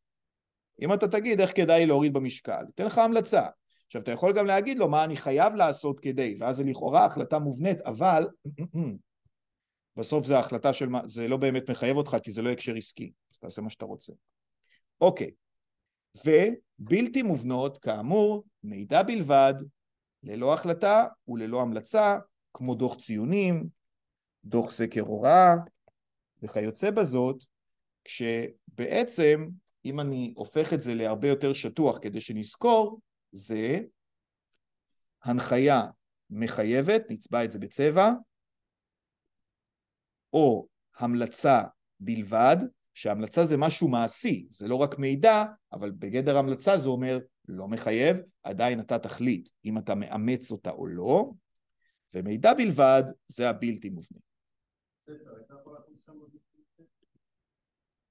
אם אתה תגיד איך כדאי להוריד במשקל, אתן לך המלצה. עכשיו, אתה יכול גם להגיד לו מה אני חייב לעשות כדי, ואז זה לכאורה החלטה מובנית, אבל (clears throat) בסוף זה החלטה של מה, זה לא באמת מחייב אותך כי זה לא הקשר עסקי, אז תעשה מה שאתה רוצה. אוקיי, ובלתי מובנות, כאמור, מידע בלבד, ללא החלטה וללא המלצה, כמו דוח ציונים, דוח סקר הוראה, וכיוצא בזאת, כשבעצם, אם אני הופך את זה להרבה יותר שטוח כדי שנזכור, זה הנחיה מחייבת, נצבע את זה בצבע, או המלצה בלבד, שהמלצה זה משהו מעשי, זה לא רק מידע, אבל בגדר המלצה זה אומר לא מחייב, עדיין אתה תחליט אם אתה מאמץ אותה או לא, ומידע בלבד זה הבלתי מובנה. ספר, הייתה פה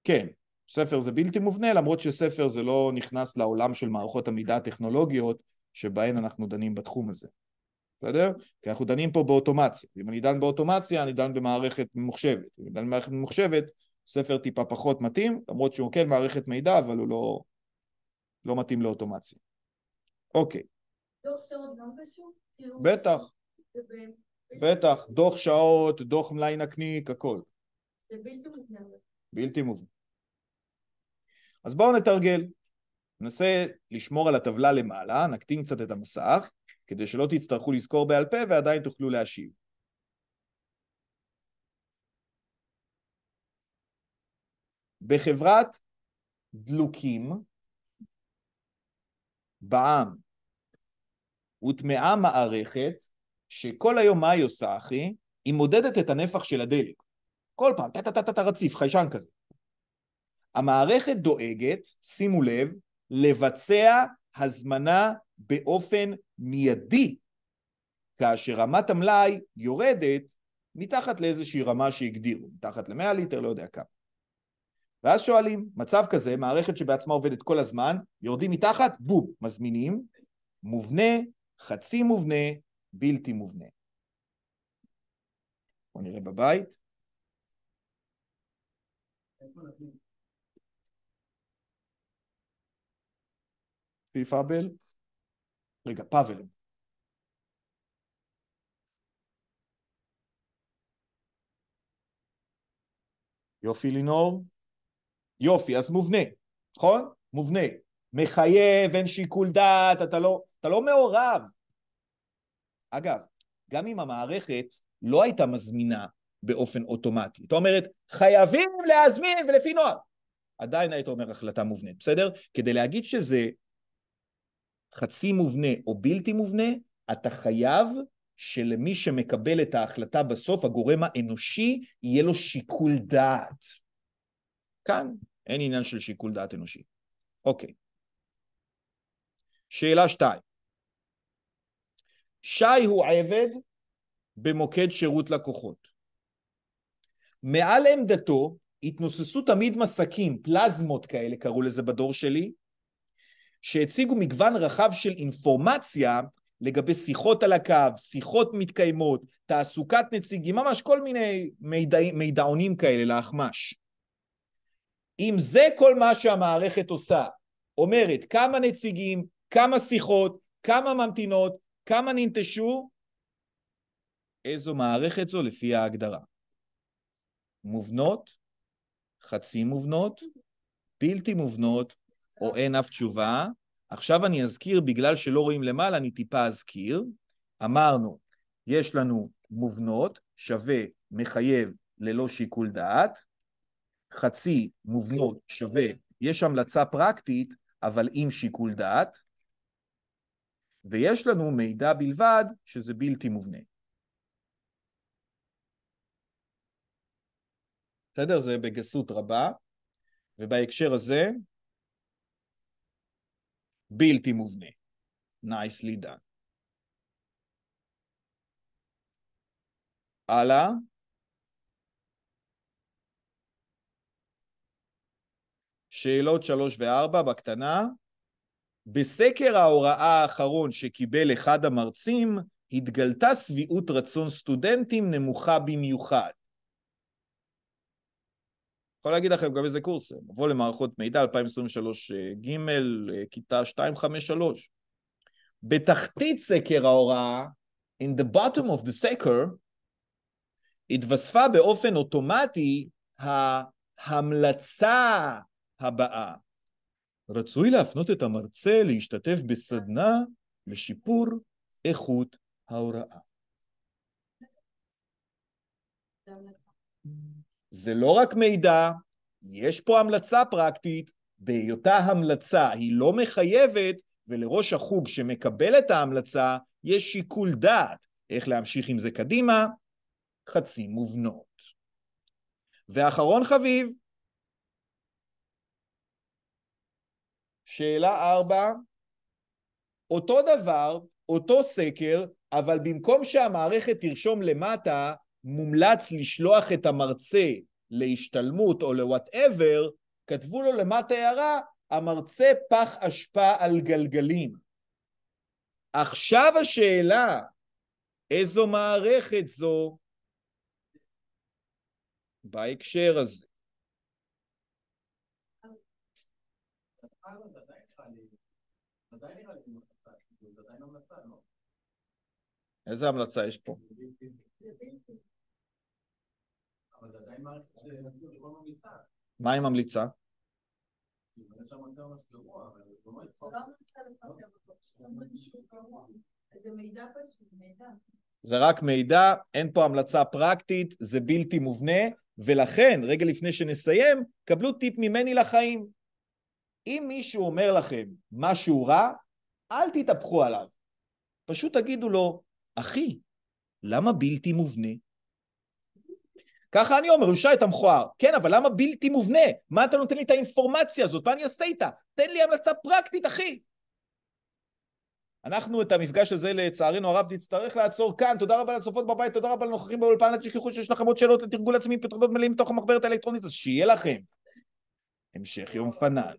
כן, ספר זה בלתי מובנה, למרות שספר זה לא נכנס לעולם של מערכות המידע הטכנולוגיות שבהן אנחנו דנים בתחום הזה. בסדר? כי אנחנו דנים פה באוטומציה. אם אני דן באוטומציה, אני דן במערכת ממוחשבת. אם אני דן במערכת ממוחשבת, ספר טיפה פחות מתאים, למרות שהוא כן מערכת מידע, אבל הוא לא, לא מתאים לאוטומציה. אוקיי. דוח שעות גם קשור? כאילו, בטח. בטח. דוח שעות, דוח מלאי נקניק, הכל. זה בלתי מובן. אז בואו נתרגל. ננסה לשמור על הטבלה למעלה, נקטין קצת את המסך, כדי שלא תצטרכו לזכור בעל פה ועדיין תוכלו להשיב. בחברת דלוקים בעם הוטמעה מערכת שכל היום מה היא עושה, אחי? היא מודדת את הנפח של הדלק. כל פעם, טה-טה-טה-טה רציף, חיישן כזה. המערכת דואגת, שימו לב, לבצע הזמנה באופן מיידי, כאשר רמת המלאי יורדת מתחת לאיזושהי רמה שהגדירו, מתחת ל-100 ליטר, לא יודע כמה. ואז שואלים, מצב כזה, מערכת שבעצמה עובדת כל הזמן, יורדים מתחת, בום, מזמינים, מובנה, חצי מובנה, בלתי מובנה. בואו נראה בבית. סטיב פאבל, רגע, פאבל. יופי לינור? יופי, אז מובנה, נכון? מובנה. מחייב, אין שיקול דעת, אתה לא, אתה לא מעורב. אגב, גם אם המערכת לא הייתה מזמינה באופן אוטומטי. זאת אומרת, חייבים להזמין ולפי נוהל. עדיין היית אומר החלטה מובנית, בסדר? כדי להגיד שזה חצי מובנה או בלתי מובנה, אתה חייב שלמי שמקבל את ההחלטה בסוף, הגורם האנושי, יהיה לו שיקול דעת. כאן אין עניין של שיקול דעת אנושי. אוקיי. שאלה שתיים. שי הוא עבד במוקד שירות לקוחות. מעל עמדתו התנוססו תמיד מסקים, פלזמות כאלה קראו לזה בדור שלי, שהציגו מגוון רחב של אינפורמציה לגבי שיחות על הקו, שיחות מתקיימות, תעסוקת נציגים, ממש כל מיני מידע, מידעונים כאלה לאחמ"ש. אם זה כל מה שהמערכת עושה, אומרת כמה נציגים, כמה שיחות, כמה ממתינות, כמה ננטשו, איזו מערכת זו לפי ההגדרה. מובנות, חצי מובנות, בלתי מובנות, או אין אף תשובה. עכשיו אני אזכיר, בגלל שלא רואים למעלה, אני טיפה אזכיר. אמרנו, יש לנו מובנות, שווה, מחייב, ללא שיקול דעת, חצי מובנות שווה, יש המלצה פרקטית, אבל עם שיקול דעת, ויש לנו מידע בלבד שזה בלתי מובנה. בסדר? זה בגסות רבה, ובהקשר הזה, בלתי מובנה. Nicely done. הלאה. שאלות שלוש וארבע בקטנה. בסקר ההוראה האחרון שקיבל אחד המרצים, התגלתה שביעות רצון סטודנטים נמוכה במיוחד. יכול להגיד לכם גם איזה קורס, מבוא למערכות מידע 2023 אה, ג', אה, כיתה 253. בתחתית סקר ההוראה, in the bottom of the סקר, התווספה באופן אוטומטי ההמלצה הבאה. רצוי להפנות את המרצה להשתתף בסדנה לשיפור איכות ההוראה. זה לא רק מידע, יש פה המלצה פרקטית, בהיותה המלצה היא לא מחייבת, ולראש החוג שמקבל את ההמלצה יש שיקול דעת איך להמשיך עם זה קדימה, חצי מובנות. ואחרון חביב, שאלה ארבע, אותו דבר, אותו סקר, אבל במקום שהמערכת תרשום למטה, מומלץ לשלוח את המרצה להשתלמות או ל-whatever, כתבו לו למטה הערה, המרצה פח אשפה על גלגלים. עכשיו השאלה, איזו מערכת זו בהקשר הזה? איזה המלצה יש פה? מה היא ממליצה? זה רק מידע, אין פה המלצה פרקטית, זה בלתי מובנה, ולכן, רגע לפני שנסיים, קבלו טיפ ממני לחיים. אם מישהו אומר לכם משהו רע, אל תתהפכו עליו. פשוט תגידו לו, אחי, למה בלתי מובנה? ככה אני אומר, ישי אתה מכוער. כן, אבל למה בלתי מובנה? מה אתה נותן לי את האינפורמציה הזאת? מה אני אעשה איתה? תן לי המלצה פרקטית, אחי. אנחנו את המפגש הזה, לצערנו הרב, נצטרך לעצור כאן. תודה רבה לצופות בבית, תודה רבה לנוכחים באולפן. אל תשכחו שיש לכם עוד שאלות לתרגול עצמי, פתרונות מלאים מתוך המחברת האלקטרונית, אז שיהיה לכם. המשך יום פנאל.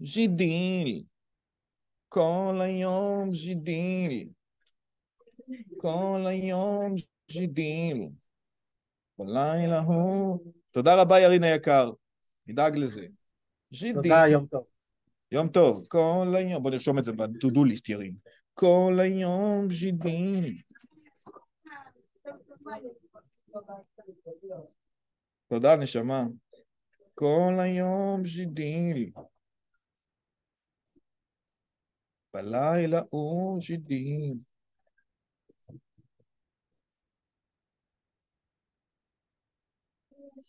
ז'ידיל, כל היום ז'ידיל. כל היום ג'ידים, בלילה הוא... תודה רבה, ירין היקר. נדאג לזה. ג'ידים. תודה, יום טוב. יום טוב. כל היום... בוא נרשום את זה ב-to-do list, ירין. כל היום ג'ידים. תודה, נשמה. כל היום ג'ידיל. בלילה הוא ג'ידיל.